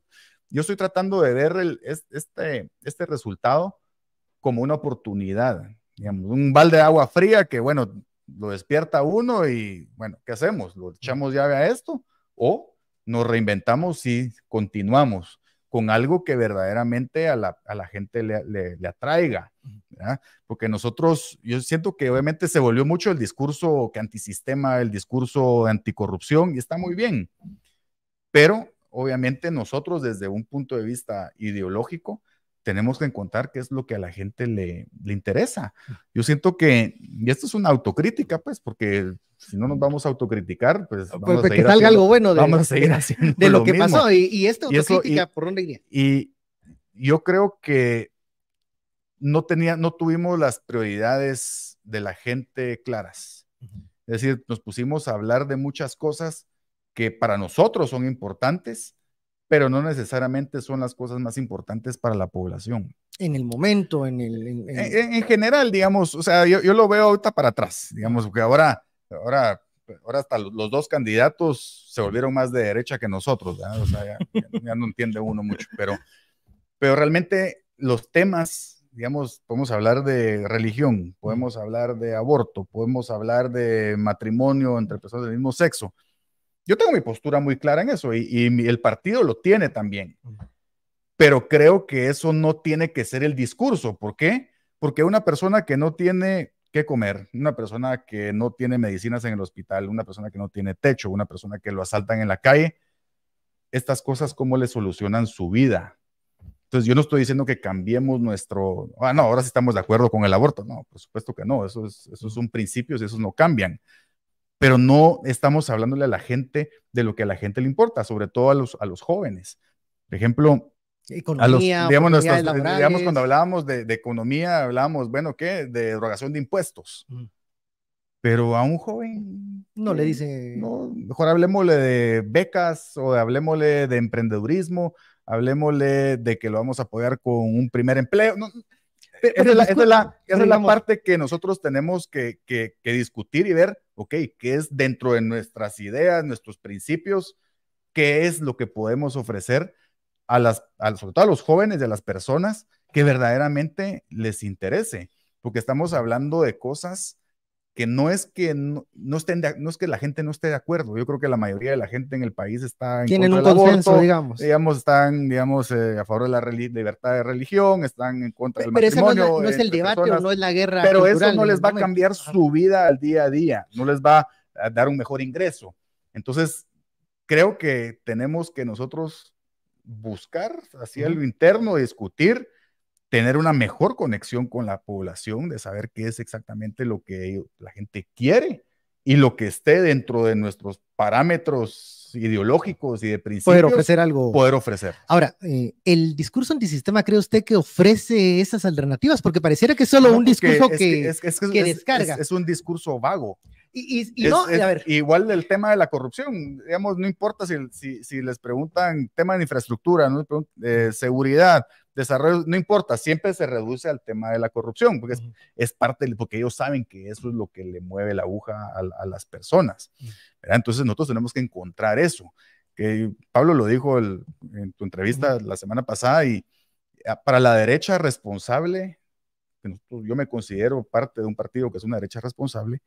yo estoy tratando de ver el, este, este resultado como una oportunidad, digamos, un balde de agua fría que, bueno, lo despierta uno y, bueno, ¿qué hacemos? ¿Lo echamos llave a esto? ¿O nos reinventamos y continuamos con algo que verdaderamente a la, a la gente le, le, atraiga? Porque nosotros, yo siento que obviamente se volvió mucho el discurso que antisistema, el discurso anticorrupción, y está muy bien, pero Obviamente nosotros desde un punto de vista ideológico tenemos que encontrar qué es lo que a la gente le, le interesa. Mm. Yo siento que, y esto es una autocrítica, pues, porque si no nos mm. vamos a autocriticar, pues, pues vamos a seguir haciendo, vamos a seguir lo, que pasó. Y, esta autocrítica, ¿por dónde iría? Y yo creo que no, tenía, no tuvimos las prioridades de la gente claras. Es decir, nos pusimos a hablar de muchas cosas que para nosotros son importantes, pero no necesariamente son las cosas más importantes para la población. En el momento, en el... En, general, digamos, o sea, yo, lo veo ahorita para atrás, digamos, porque ahora, ahora, ahora hasta los dos candidatos se volvieron más de derecha que nosotros, o sea, ya, ya, no entiende uno mucho, pero, pero realmente los temas, digamos, podemos hablar de religión, podemos hablar de aborto, podemos hablar de matrimonio entre personas del mismo sexo, yo tengo mi postura muy clara en eso y, el partido lo tiene también. Pero creo que eso no tiene que ser el discurso. ¿Por qué? Porque una persona que no tiene qué comer, una persona que no tiene medicinas en el hospital, una persona que no tiene techo, una persona que lo asaltan en la calle, estas cosas cómo le solucionan su vida. Entonces yo no estoy diciendo que cambiemos nuestro, ah, no, ahora sí estamos de acuerdo con el aborto, no, por supuesto que no, eso son eso es un principio, esos no cambian pero no estamos hablándole a la gente de lo que a la gente le importa, sobre todo a los, a los jóvenes. Por ejemplo, eh, cuando hablábamos de, economía, hablábamos, bueno, ¿qué? De derogación de impuestos. Mm. Pero a un joven... No le dice... No, mejor hablemosle de becas o hablemosle de emprendedurismo, hablemosle de que lo vamos a apoyar con un primer empleo. esa, es la, parte que nosotros tenemos que discutir y ver ¿ok? ¿Qué es dentro de nuestras ideas, nuestros principios? ¿Qué es lo que podemos ofrecer a las, sobre todo a los jóvenes a las personas que verdaderamente les interese? Porque estamos hablando de cosas que no es que no, estén no es que la gente no esté de acuerdo. Yo creo que la mayoría de la gente en el país está en tienen un consenso, digamos. Digamos están digamos eh, a favor de la libertad de religión, están en contra del pero matrimonio. Pero no, no, es eh, el debate, o no es la guerra. Pero eso no les va a cambiar su vida al día a día, no les va a dar un mejor ingreso. Entonces creo que tenemos que nosotros buscar hacia lo interno, discutir tener una mejor conexión con la población, de saber qué es exactamente lo que la gente quiere y lo que esté dentro de nuestros parámetros ideológicos y de principios. Poder ofrecer algo. Poder ofrecer. Ahora, eh, ¿el discurso antisistema cree usted que ofrece esas alternativas? Porque pareciera que es solo un discurso que, descarga. Es, un discurso vago. Y, Igual del tema de la corrupción, digamos, no importa si, si, les preguntan tema de infraestructura, eh, seguridad, Desarrollo no importa, siempre se reduce al tema de la corrupción, porque es, parte, porque ellos saben que eso es lo que le mueve la aguja a, las personas. Entonces nosotros tenemos que encontrar eso. Que Pablo lo dijo en tu entrevista la semana pasada y ah, para la derecha responsable, que yo me considero parte de un partido que es una derecha responsable,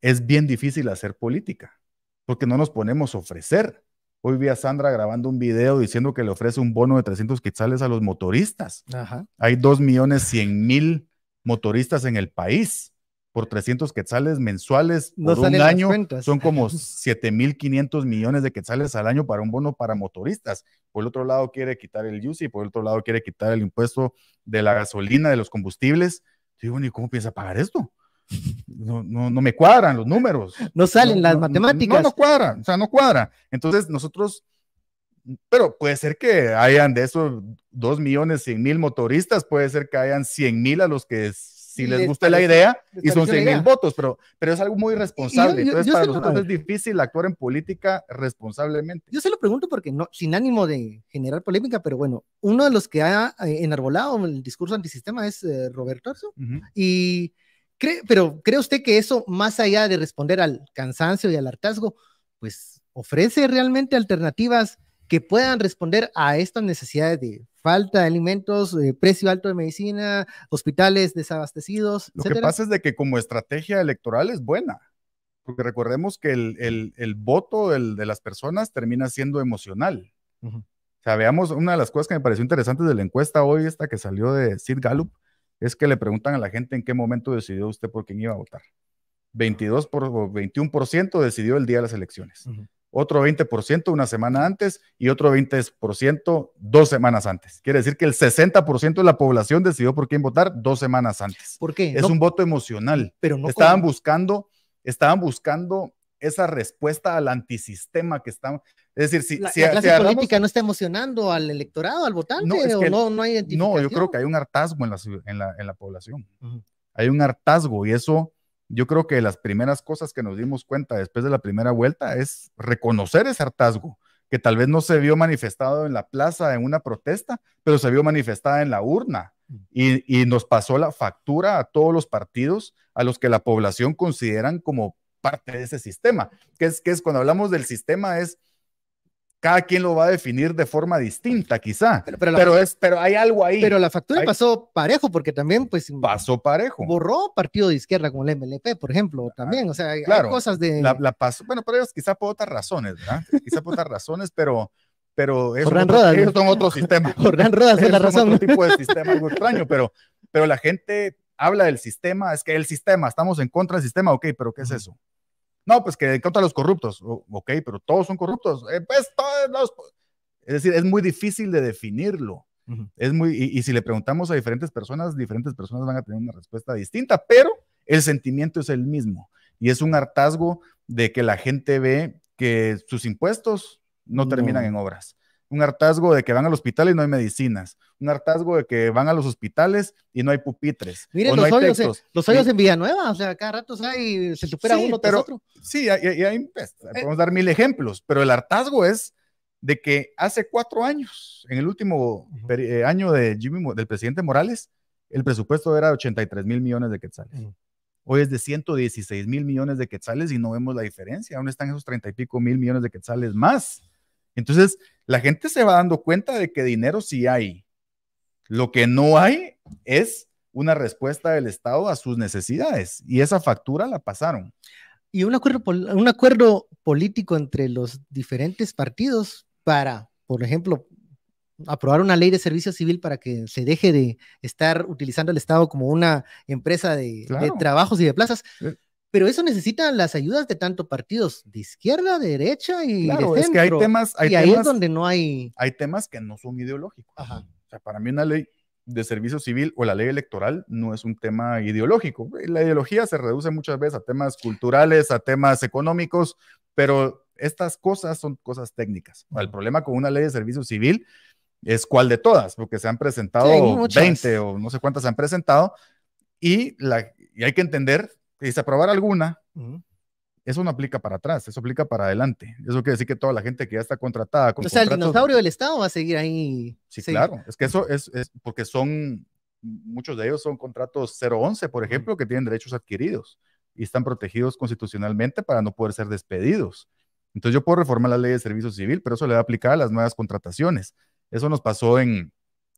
es bien difícil hacer política, porque no nos ponemos a ofrecer. Hoy vi a Sandra grabando un video diciendo que le ofrece un bono de 300 quetzales a los motoristas. Hay dos millones 100 mil motoristas en el país por 300 quetzales mensuales por un año. Son como 7.500 *laughs* millones de quetzales al año para un bono para motoristas. Por el otro lado quiere quitar el UCI, por el otro lado quiere quitar el impuesto de la gasolina, de los combustibles. Digo, ¿y cómo piensa pagar esto? no, no, me cuadran los números. No salen las matemáticas. No, no cuadran, o sea, no cuadra. Entonces nosotros, pero puede ser que hayan de esos dos millones cien mil motoristas, puede ser que hayan cien mil a los que si les, gusta la idea y son cien mil votos, pero, pero es algo muy responsable. Entonces, es difícil actuar en política responsablemente. Yo se lo pregunto porque, no, sin ánimo de generar polémica, pero bueno, uno de los que ha eh, enarbolado el discurso antisistema es eh, Roberto Arzo y pero cree usted que eso, más allá de responder al cansancio y al hartazgo, pues ofrece realmente alternativas que puedan responder a estas necesidades de falta de alimentos, eh, precio alto de medicina, hospitales desabastecidos. Lo que pasa es de que como estrategia electoral es buena, porque recordemos que el, voto de las personas termina siendo emocional. O sea, veamos una de las cosas que me pareció interesante de la encuesta hoy, esta que salió de Sid Gallup, es que le preguntan a la gente en qué momento decidió usted por quién iba a votar. 22 por, 21% decidió el día de las elecciones. Otro 20% una semana antes y otro 20% dos semanas antes. Quiere decir que el 60% de la población decidió por quién votar dos semanas antes. ¿Por qué? Es un voto emocional. Pero no Estaban buscando, estaban buscando esa respuesta al antisistema que estamos. Es decir, si la, política no está emocionando al electorado, al votante, no, o no, no hay No, yo creo que hay un hartazgo en la, población. Hay un hartazgo y eso, yo creo que las primeras cosas que nos dimos cuenta después de la primera vuelta es reconocer ese hartazgo que tal vez no se vio manifestado en la plaza, en una protesta, pero se vio manifestada en la urna. Y, y, nos pasó la factura a todos los partidos a los que la población consideran como parte de ese sistema, que es, que es cuando hablamos del sistema es cada quien lo va a definir de forma distinta, quizá. Pero, es, pero hay algo ahí. Pero la factura pasó parejo, porque también, pues. Pasó parejo. Borró partido de izquierda como el MLP, por ejemplo, también. O sea, hay, claro, cosas de. La, pasó, bueno, pero ellos quizá por otras razones, ¿verdad? quizá por otras razones, pero. Pero eso, Rodas, otro sistema. *laughs* es la razón. Otro tipo de sistema, algo extraño, pero, pero la gente habla del sistema, es que el sistema, estamos en contra del sistema, ok, pero ¿qué es eso? No, pues que contra los corruptos. ok, pero todos son corruptos. Eh, pues todos Es decir, es muy difícil de definirlo. Es muy, y, si le preguntamos a diferentes personas, diferentes personas van a tener una respuesta distinta, pero el sentimiento es el mismo. Y es un hartazgo de que la gente ve que sus impuestos no. terminan en obras, un hartazgo de que van al hospital y no hay medicinas, un hartazgo de que van a los hospitales y no hay pupitres. Miren, eh, los, hoyos, en, los Villanueva, o sea, cada rato se supera uno pero, otro. Sí, pues, eh, podemos dar mil ejemplos, pero el hartazgo es de que hace cuatro años, en el último eh, año de Jimmy, del presidente Morales, el presupuesto era de 83 mil millones de quetzales. Hoy es de 116 mil millones de quetzales y no vemos la diferencia. Aún están esos 30 y pico mil millones de quetzales más. Entonces, la gente se va dando cuenta de que dinero sí hay. Lo que no hay es una respuesta del Estado a sus necesidades y esa factura la pasaron. Y un acuerdo, un acuerdo político entre los diferentes partidos para, por ejemplo, aprobar una ley de servicio civil para que se deje de estar utilizando el Estado como una empresa de trabajos y de plazas pero eso necesita las ayudas de tanto partidos de izquierda, de derecha y de centro. Es que hay temas, hay y ahí es donde no hay. Hay temas que no son ideológicos. para mí una ley de servicio civil o la ley electoral no es un tema ideológico. La ideología se reduce muchas veces a temas culturales, a temas económicos, pero estas cosas son cosas técnicas. El problema con una ley de servicio civil es cuál de todas, porque se han presentado 20 o no sé cuántas se han presentado y, la, y hay que entender si se aprobar alguna, eso no aplica para atrás, eso aplica para adelante. Eso quiere decir que toda la gente que ya está contratada. Con o sea, el dinosaurio del Estado va a seguir ahí. Sí, claro, es que eso es, porque son, muchos de ellos son contratos 011, por ejemplo, que tienen derechos adquiridos y están protegidos constitucionalmente para no poder ser despedidos. Entonces yo puedo reformar la ley de servicio civil, pero eso le va a aplicar a las nuevas contrataciones. Eso nos pasó en,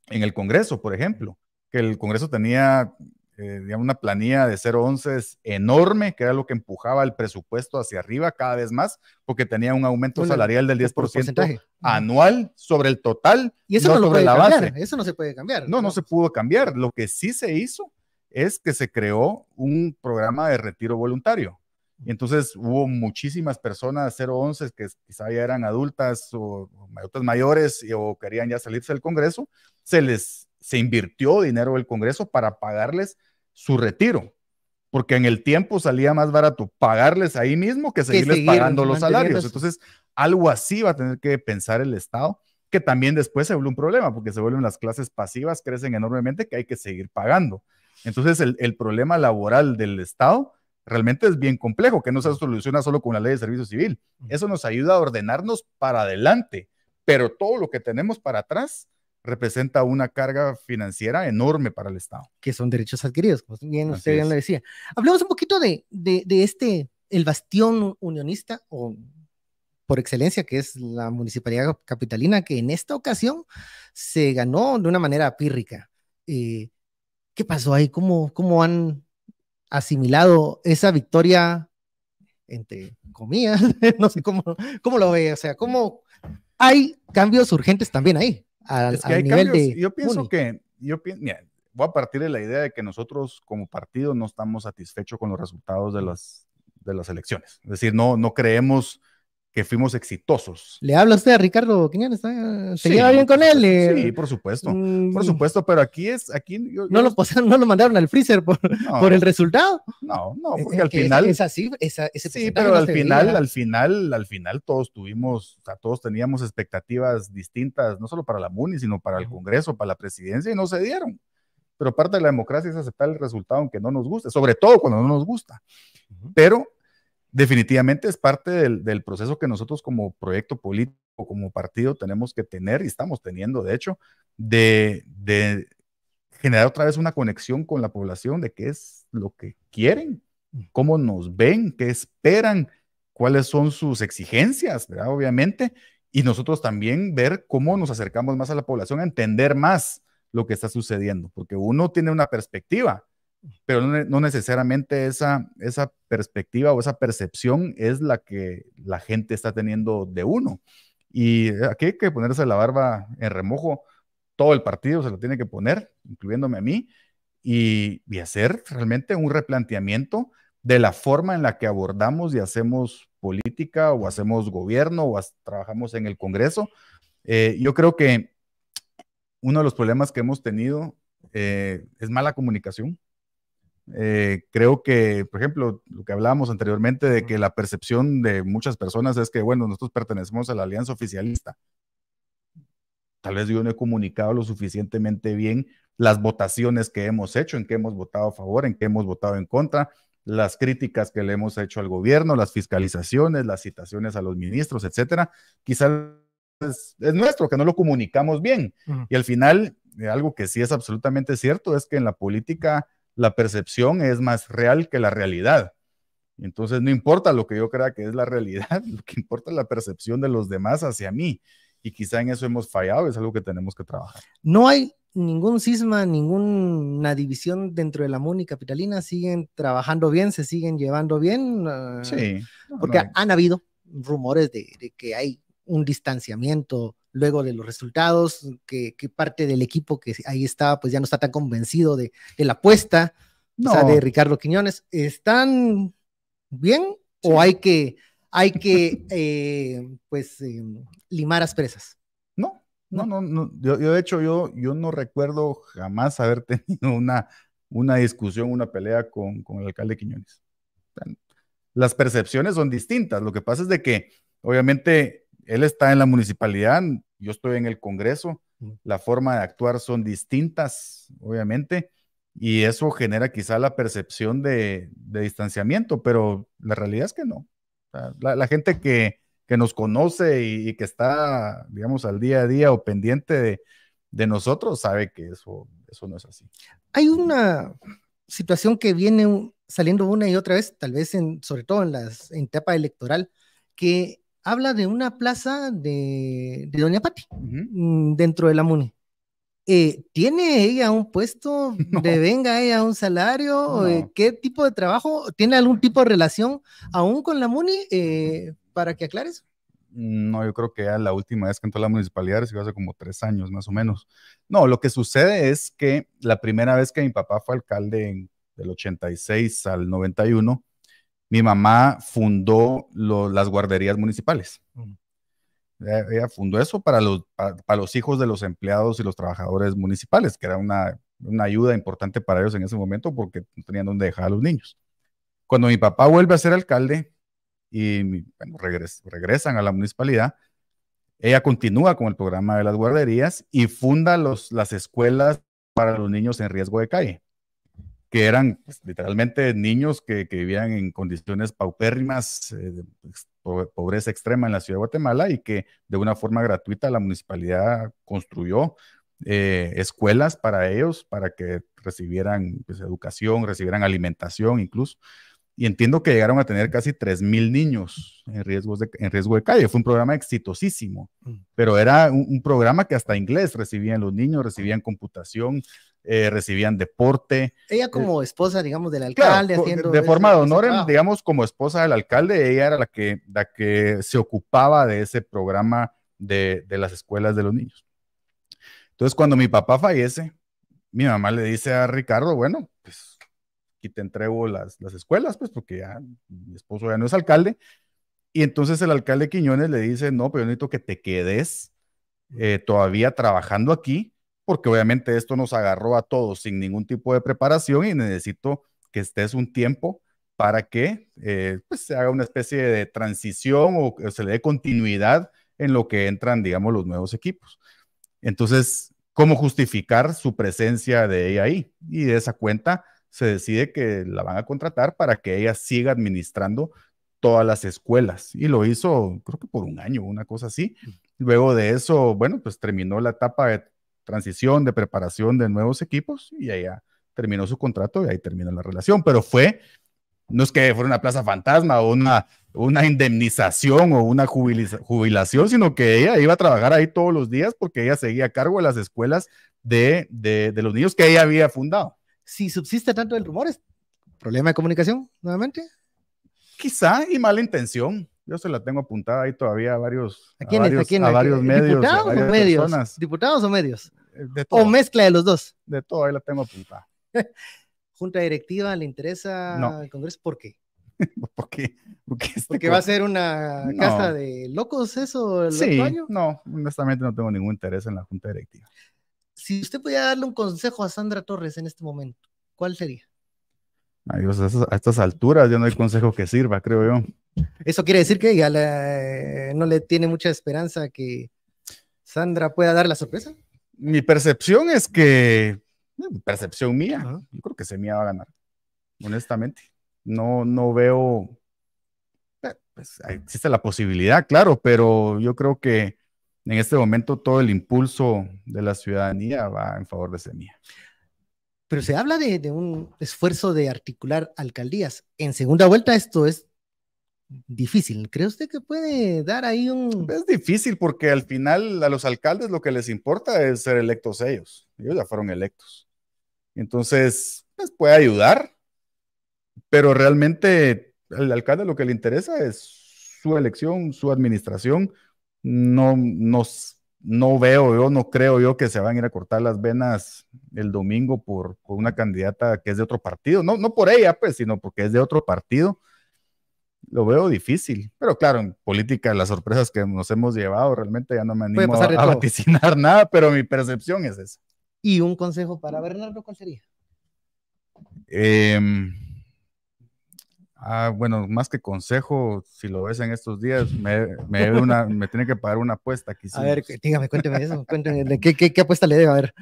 en el Congreso, por ejemplo, que el Congreso tenía eh, una planilla de 011 es enorme, que era lo que empujaba el presupuesto hacia arriba cada vez más, porque tenía un aumento salarial del 10% anual sobre el total. Y eso no, lo sobre eso no se puede cambiar. No, no, se pudo cambiar. Lo que sí se hizo es que se creó un programa de retiro voluntario. Y entonces hubo muchísimas personas 011 que quizá ya eran adultas o, o mayores o querían ya salirse del Congreso, se les se invirtió dinero del Congreso para pagarles su retiro, porque en el tiempo salía más barato pagarles ahí mismo que seguirles pagando los salarios. Entonces, algo así va a tener que pensar el Estado, que también después se vuelve un problema, porque se vuelven las clases pasivas, crecen enormemente, que hay que seguir pagando. Entonces, el, el problema laboral del Estado realmente es bien complejo, que no se soluciona solo con la ley de servicio civil. Eso nos ayuda a ordenarnos para adelante, pero todo lo que tenemos para atrás representa una carga financiera enorme para el Estado. Que son derechos adquiridos, como bien usted bien lo decía. Hablemos un poquito de, de, este, el bastión unionista o por excelencia, que es la municipalidad capitalina, que en esta ocasión se ganó de una manera pírrica. Eh, ¿Qué pasó ahí? ¿Cómo, ¿Cómo han asimilado esa victoria, entre comillas? *laughs* no sé cómo, cómo lo ve, o sea, ¿cómo hay cambios urgentes también ahí? es que hay cambios. Yo pienso que, yo mira, voy a partir de la idea de que nosotros como partido no estamos satisfechos con los resultados de las, de las elecciones. Es decir, no, no creemos que fuimos exitosos. ¿Le habla usted a Ricardo Quiñones? Eh? ¿Se lleva bien con él? Eh, sí, por supuesto. Por mm, supuesto, pero aquí es... aquí no, lo *laughs* no lo mandaron al freezer por, por el resultado. No, no, porque al final... Es, así, ese Sí, pero al final, al final, al final todos tuvimos, o todos teníamos expectativas distintas, no solo para la MUNI, sino para el Congreso, para la presidencia, y no se dieron. Pero parte de la democracia es aceptar el resultado aunque no nos guste, sobre todo cuando no nos gusta. Pero definitivamente es parte del, proceso que nosotros como proyecto político, como partido, tenemos que tener y estamos teniendo, de hecho, de, generar otra vez una conexión con la población de qué es lo que quieren, mm. cómo nos ven, qué esperan, cuáles son sus exigencias, ¿verdad? Obviamente, y nosotros también ver cómo nos acercamos más a la población, a entender más lo que está sucediendo, porque uno tiene una perspectiva, pero no, necesariamente esa, perspectiva o esa percepción es la que la gente está teniendo de uno. Y aquí hay que ponerse la barba en remojo, todo el partido se lo tiene que poner, incluyéndome a mí, y, hacer realmente un replanteamiento de la forma en la que abordamos y hacemos política o hacemos gobierno o trabajamos en el Congreso. Eh, yo creo que uno de los problemas que hemos tenido eh, es mala comunicación eh, creo que, por ejemplo, lo que hablábamos anteriormente de que la percepción de muchas personas es que, bueno, nosotros pertenecemos a la alianza oficialista. Tal vez yo no he comunicado lo suficientemente bien las votaciones que hemos hecho, en qué hemos votado a favor, en qué hemos votado en contra, las críticas que le hemos hecho al gobierno, las fiscalizaciones, las citaciones a los ministros, etcétera. Quizás es, nuestro, que no lo comunicamos bien. Y al final, eh, algo que sí es absolutamente cierto es que en la política la percepción es más real que la realidad. Entonces no importa lo que yo crea que es la realidad, *laughs* lo que importa es la percepción de los demás hacia mí. Y quizá en eso hemos fallado, es algo que tenemos que trabajar. No hay ningún cisma, ninguna división dentro de la MUNI capitalina, siguen trabajando bien, se siguen llevando bien. Ah, sí. Porque han habido rumores de que hay un distanciamiento luego de los resultados, que, parte del equipo que ahí estaba, pues ya no está tan convencido de, la apuesta, de Ricardo Quiñones. ¿Están bien o hay que, hay que eh, pues, eh, limar asperezas No, no, no, no. Yo, de hecho, yo, yo no recuerdo jamás haber *laughs* tenido una, una discusión, una pelea con, el alcalde Quiñones. Las percepciones son distintas. Lo que pasa es de que, obviamente, él está en la municipalidad, yo estoy en el Congreso, mm. la forma de actuar son distintas, obviamente, y eso genera quizá la percepción de, distanciamiento, pero la realidad es que no. La, gente que, nos conoce y, que está, digamos, al día a día o pendiente de, nosotros sabe que eso, eso no es así. Hay una situación que viene saliendo una y otra vez, tal vez en, sobre todo en la en etapa electoral, que habla de una plaza de, Doña Pati, mm, dentro de la MUNI. Eh, ¿Tiene ella un puesto? ¿De *laughs* ¿Le venga ella un salario? Eh, ¿Qué tipo de trabajo? ¿Tiene algún tipo de relación aún con la MUNI? Eh, para que aclares. Mm, no, yo creo que la última vez que entró a la municipalidad hizo hace como tres años más o menos. No, lo que sucede es que la primera vez que mi papá fue alcalde en, del 86 al 91, mi mamá fundó las guarderías municipales. Ella, fundó eso para los, hijos de los empleados y los trabajadores municipales, que era una, ayuda importante para ellos en ese momento porque no tenían dónde dejar a los niños. Cuando mi papá vuelve a ser alcalde y regresan a la municipalidad, ella continúa con el programa de las guarderías y funda las escuelas para los niños en riesgo de calle que eran pues, literalmente niños que, vivían en condiciones paupérrimas, eh, de pues, pobreza extrema en la ciudad de Guatemala y que de una forma gratuita la municipalidad construyó eh, escuelas para ellos, para que recibieran pues, educación, recibieran alimentación incluso. Y entiendo que llegaron a tener casi 3.000 niños en, en riesgo de calle. Fue un programa exitosísimo, mm. pero era un programa que hasta inglés recibían los niños, recibían computación, eh, recibían deporte. Ella como eh, esposa, digamos, del alcalde. haciendo de, forma de honor, digamos, como esposa del alcalde, ella era la que, la que se ocupaba de ese programa de, las escuelas de los niños. Entonces, cuando mi papá fallece, mi mamá le dice a Ricardo, bueno, pues aquí te entrego las, las escuelas, pues porque ya mi esposo ya no es alcalde. Y entonces el alcalde Quiñones le dice, no, pero pues, necesito que te quedes eh, todavía trabajando aquí porque obviamente esto nos agarró a todos sin ningún tipo de preparación y necesito que estés un tiempo para que eh, pues, se haga una especie de transición o, se le dé continuidad en lo que entran, digamos, los nuevos equipos. Entonces, ¿cómo justificar su presencia de ella ahí? Y de esa cuenta se decide que la van a contratar para que ella siga administrando todas las escuelas. Y lo hizo, creo que por un año, una cosa así. Mm. Luego de eso, bueno, pues terminó la etapa de transición, de preparación de nuevos equipos y ella terminó su contrato y ahí terminó la relación, pero fue, no es que fuera una plaza fantasma o una, una indemnización o una jubilación, sino que ella iba a trabajar ahí todos los días porque ella seguía a cargo de las escuelas de, de los niños que ella había fundado. Si subsiste tanto el rumor, ¿es problema de comunicación nuevamente? Quizá y mala intención. Yo se la tengo apuntada ahí todavía a varios, ¿A, varios, medios. ¿Diputados o medios? Eh, o mezcla de los dos? De todo, ahí la tengo apuntada. *laughs* ¿Junta directiva le interesa el al Congreso? ¿Por qué? *laughs* ¿Por qué? Este Porque, va a ser una casa de locos eso el sí, No, honestamente no tengo ningún interés en la Junta Directiva. Si usted pudiera darle un consejo a Sandra Torres en este momento, ¿cuál sería? a, estas, alturas ya no hay consejo que sirva, creo yo. Eso quiere decir que ya eh, no le tiene mucha esperanza que Sandra pueda dar la sorpresa. Mi percepción es que, eh, percepción mía, yo creo que Semía va a ganar, honestamente. No, no veo, eh, pues, existe la posibilidad, claro, pero yo creo que en este momento todo el impulso de la ciudadanía va en favor de Semilla. Pero se habla de, un esfuerzo de articular alcaldías. En segunda vuelta esto es difícil. ¿Cree usted que puede dar ahí un...? Es difícil porque al final a los alcaldes lo que les importa es ser electos ellos. Ellos ya fueron electos. Entonces, pues puede ayudar, pero realmente al alcalde lo que le interesa es su elección, su administración. No, nos, no veo yo, no creo yo que se van a ir a cortar las venas el domingo por, por una candidata que es de otro partido. No, no por ella, pues, sino porque es de otro partido lo veo difícil. Pero claro, en política las sorpresas que nos hemos llevado realmente ya no me animo a, a vaticinar *laughs* nada, pero mi percepción es esa. ¿Y un consejo para Bernardo cuál sería? Em, ah, bueno, más que consejo, si lo ves en estos días, me, *laughs* tiene que pagar una apuesta. Quizás. A ver, dígame, cuénteme eso, *laughs* cuénteme, ¿qué, qué, apuesta le debe? A ver.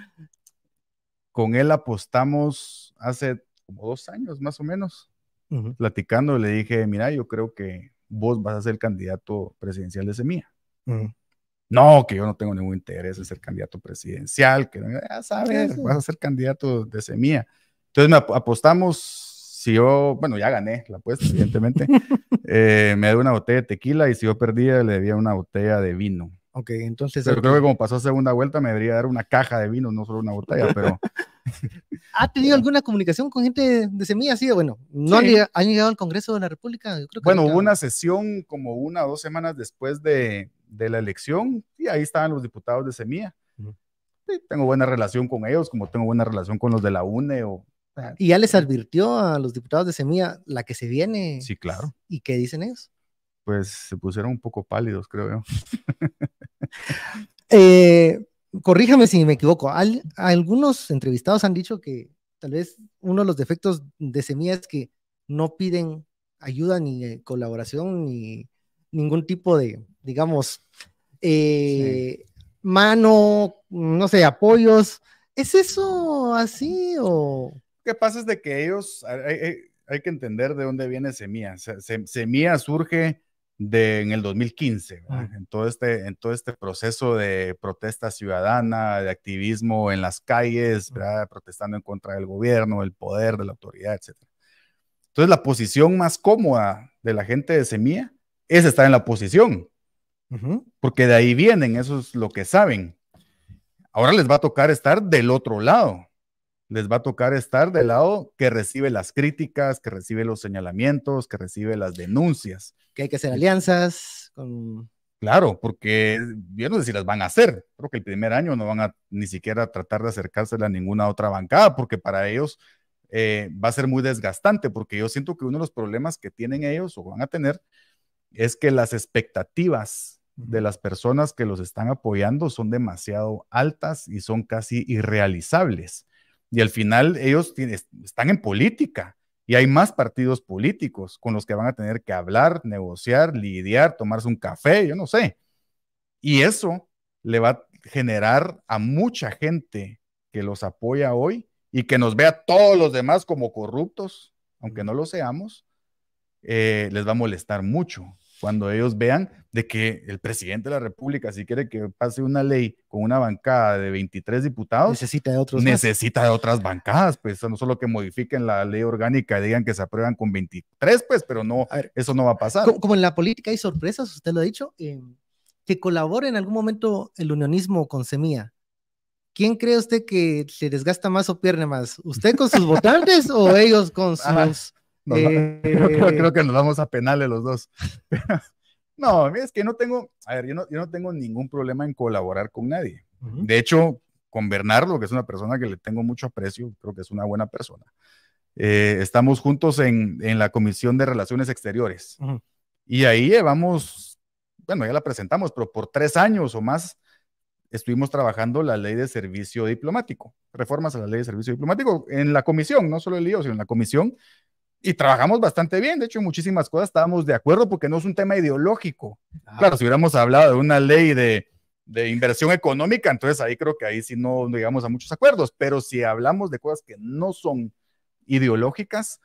Con él apostamos hace como dos años, más o menos platicando, le dije, mira, yo creo que vos vas a ser candidato presidencial de Semilla. No, que yo no tengo ningún interés en ser candidato presidencial, que ya sabes, vas a ser candidato de Semilla. Entonces me apostamos si yo, bueno, ya gané la apuesta, evidentemente, *laughs* eh, me dio una botella de tequila y si yo perdía, le debía una botella de vino. Ok, entonces. Pero creo que como pasó segunda vuelta, me debería dar una caja de vino, no solo una botella, pero *laughs* ¿Ha tenido alguna comunicación con gente de Semilla? Sí, bueno, no Han, llegado, al Congreso de la República. bueno, hubo una sesión como una o dos semanas después de, la elección y ahí estaban los diputados de Semilla. tengo buena relación con ellos, como tengo buena relación con los de la UNE ah, y ya les advirtió a los diputados de Semilla la que se viene. Sí, claro. ¿Y qué dicen ellos? Pues se pusieron un poco pálidos, creo yo. *laughs* eh, corríjame si me equivoco, algunos entrevistados han dicho que tal vez uno de los defectos de Semilla es que no piden ayuda ni eh, colaboración ni ningún tipo de, digamos, eh, mano, no sé, apoyos. ¿Es eso así o...? Lo pasa es de que ellos, hay, que entender de dónde viene Semilla. Semilla surge en el 2015, en, todo este, en todo este proceso de protesta ciudadana, de activismo en las calles, protestando en contra del gobierno, del poder, de la autoridad, etc. Entonces, la posición más cómoda de la gente de Semilla es estar en la oposición, porque de ahí vienen, eso es lo que saben. Ahora les va a tocar estar del otro lado les va a tocar estar del lado que recibe las críticas, que recibe los señalamientos, que recibe las denuncias. Que hay que hacer alianzas con... Claro, porque yo no sé si las van a hacer. Creo que el primer año no van a ni siquiera tratar de acercársela a ninguna otra bancada, porque para ellos eh, va a ser muy desgastante, porque yo siento que uno de los problemas que tienen ellos o van a tener es que las expectativas de las personas que los están apoyando son demasiado altas y son casi irrealizables. Y al final ellos están en política y hay más partidos políticos con los que van a tener que hablar, negociar, lidiar, tomarse un café, yo no sé. Y eso le va a generar a mucha gente que los apoya hoy y que nos vea a todos los demás como corruptos, aunque no lo seamos, eh, les va a molestar mucho cuando ellos vean de que el presidente de la República, si quiere que pase una ley con una bancada de 23 diputados, necesita de, otros necesita de otras bancadas, pues no solo que modifiquen la ley orgánica y digan que se aprueban con 23, pues, pero no, eso no va a pasar. Como, en la política hay sorpresas, usted lo ha dicho, eh, que colabore en algún momento el unionismo con Semilla. ¿Quién cree usted que se desgasta más o pierde más? ¿Usted con sus *laughs* votantes o ellos con ah, sus... yo *laughs* creo, eh, que nos vamos a penales los dos. No, es que no tengo, a ver, yo no, yo no tengo ningún problema en colaborar con nadie. De hecho, con Bernardo, que es una persona que le tengo mucho aprecio, creo que es una buena persona. Eh, estamos juntos en, en, la Comisión de Relaciones Exteriores. Y ahí llevamos, bueno, ya la presentamos, pero por tres años o más estuvimos trabajando la ley de servicio diplomático, reformas a la ley de servicio diplomático en la comisión, no solo el lío, sino en la comisión, y trabajamos bastante bien. De hecho, muchísimas cosas estábamos de acuerdo porque no es un tema ideológico. Claro, si hubiéramos hablado de una ley de, de, inversión económica, entonces ahí creo que ahí sí no llegamos a muchos acuerdos. Pero si hablamos de cosas que no son ideológicas,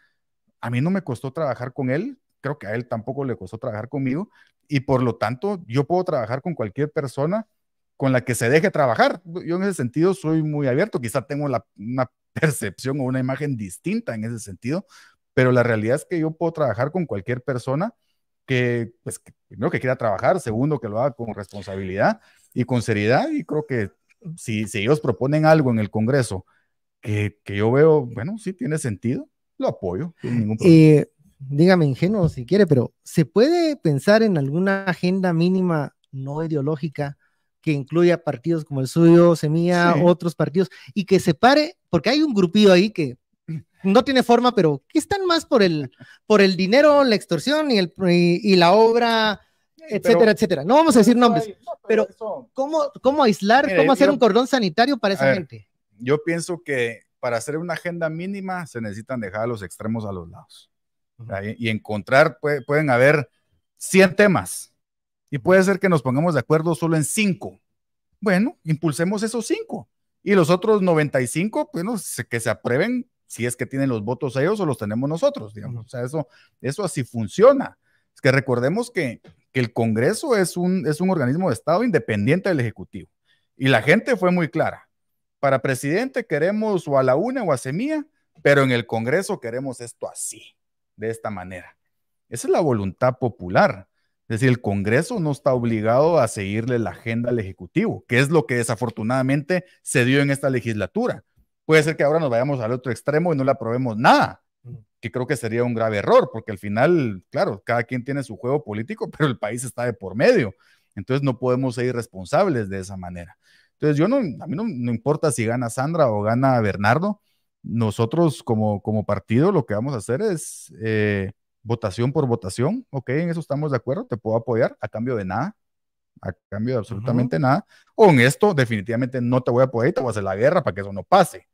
a mí no me costó trabajar con él. Creo que a él tampoco le costó trabajar conmigo. Y por lo tanto, yo puedo trabajar con cualquier persona con la que se deje trabajar. Yo en ese sentido soy muy abierto. Quizá tengo una percepción o una imagen distinta en ese sentido, pero la realidad es que yo puedo trabajar con cualquier persona que, pues, primero que quiera trabajar, segundo que lo haga con responsabilidad y con seriedad, y creo que si, si ellos proponen algo en el Congreso que, que, yo veo, bueno, sí tiene sentido, lo apoyo. Sin eh, dígame ingenuo si quiere, pero ¿se puede pensar en alguna agenda mínima no ideológica? que incluya partidos como el suyo, Semilla, otros partidos, y que separe, porque hay un grupillo ahí que no tiene forma, pero ¿qué están más por el, por el dinero, la extorsión y, el, y, la obra, etcétera, etcétera. No vamos a decir nombres, pero ¿cómo, cómo aislar, cómo hacer un cordón sanitario para esa gente? Yo pienso que para hacer una agenda mínima se necesitan dejar los extremos a los lados y, encontrar, pueden haber 100 temas y puede ser que nos pongamos de acuerdo solo en 5. Bueno, impulsemos esos 5 y los otros 95, bueno, sé que se aprueben si es que tienen los votos ellos o los tenemos nosotros, digamos. O sea, eso, eso así funciona. Es que recordemos que, el Congreso es un, es un organismo de Estado independiente del Ejecutivo. Y la gente fue muy clara. Para presidente queremos o a la una o a semilla, pero en el Congreso queremos esto así, de esta manera. Esa es la voluntad popular. Es decir, el Congreso no está obligado a seguirle la agenda al Ejecutivo, que es lo que desafortunadamente se dio en esta legislatura. Puede ser que ahora nos vayamos al otro extremo y no le aprobemos nada, que creo que sería un grave error, porque al final, claro, cada quien tiene su juego político, *laughs* pero el país está de por medio. Entonces no podemos ser irresponsables de esa manera. Entonces yo no, a mí no, no importa si gana Sandra o gana Bernardo, nosotros como, como partido lo que vamos a hacer es eh, votación por votación, ok, en eso estamos de acuerdo, te puedo apoyar a cambio de nada, a cambio de absolutamente nada, o en esto definitivamente no te voy a apoyar y te voy a hacer la guerra para que eso no pase.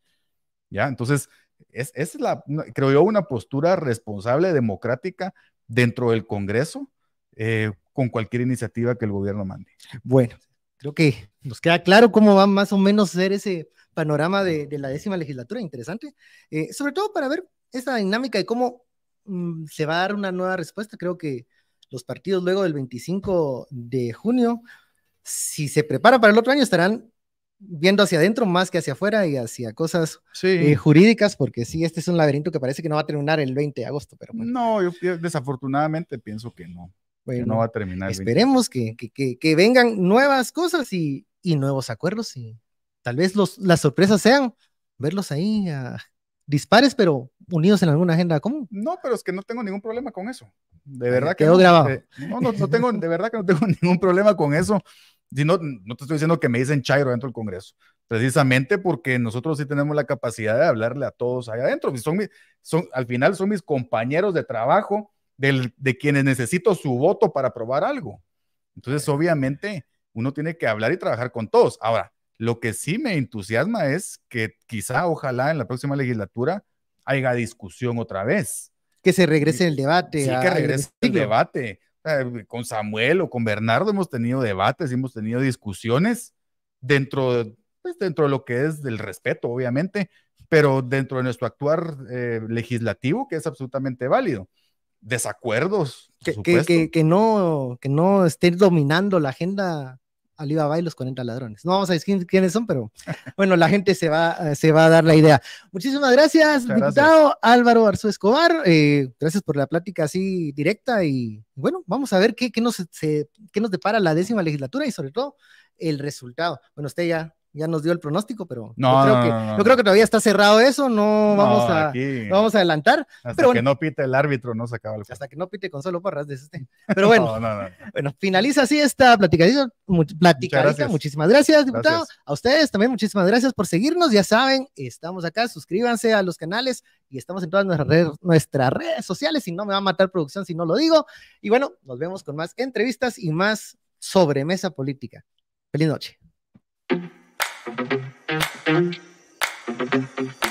Entonces, es, es la, creo yo, una postura responsable, democrática, dentro del Congreso, eh, con cualquier iniciativa que el gobierno mande. Bueno, creo que nos queda claro cómo va más o menos ser ese panorama de, la décima legislatura, interesante, eh, sobre todo para ver esa dinámica de cómo mm, se va a dar una nueva respuesta. Creo que los partidos luego del 25 de junio, si se prepara para el otro año, estarán viendo hacia adentro más que hacia afuera y hacia cosas eh, jurídicas, porque sí, este es un laberinto que parece que no va a terminar el 20 de agosto, pero No, yo desafortunadamente pienso que no. no va a terminar. esperemos Que, que, que, vengan nuevas cosas y, y, nuevos acuerdos y tal vez los, las sorpresas sean verlos ahí a dispares, pero unidos en alguna agenda común. No, pero es que no tengo ningún problema con eso. De verdad Quedó grabado. Eh, no, no, no tengo, de verdad que no tengo *laughs* ningún problema con eso no, te estoy diciendo que me dicen Chairo dentro del Congreso, precisamente porque nosotros sí tenemos la capacidad de hablarle a todos allá adentro. Son, son al final son mis compañeros de trabajo, del, de quienes necesito su voto para aprobar algo. Entonces, obviamente, uno tiene que hablar y trabajar con todos. Ahora, lo que sí me entusiasma es que quizá, ojalá, en la próxima legislatura haya discusión otra vez. Que se regrese el debate. Sí, que regrese el debate. Eh, con Samuel o con Bernardo hemos tenido debates hemos tenido discusiones dentro de, pues dentro de lo que es del respeto, obviamente, pero dentro de nuestro actuar eh, legislativo, que es absolutamente válido. Desacuerdos. que, que, no, que no esté dominando la agenda iba y los 40 ladrones. No vamos a decir quiénes son, pero *laughs* bueno, la gente se va, eh, se va a dar la idea. Muchísimas gracias, diputado Álvaro Arzú Escobar. Eh, gracias por la plática así directa y bueno, vamos a ver qué, qué nos, qué nos depara la décima legislatura y sobre todo el resultado. Bueno, usted ya ya nos dio el pronóstico, pero no, creo que, todavía está cerrado eso, no, vamos, a, vamos a adelantar. Hasta que no pite el árbitro, no se acaba el Hasta que no pite con solo Parras, de este. Pero bueno, bueno, finaliza así esta platicadita, platicadita. muchísimas gracias, diputado. A ustedes también muchísimas gracias por seguirnos, ya saben, estamos acá, suscríbanse a los canales y estamos en todas nuestras redes, nuestras redes sociales, y no me va a matar producción si no lo digo. Y bueno, nos vemos con más entrevistas y más sobremesa política. Feliz noche. Thank you.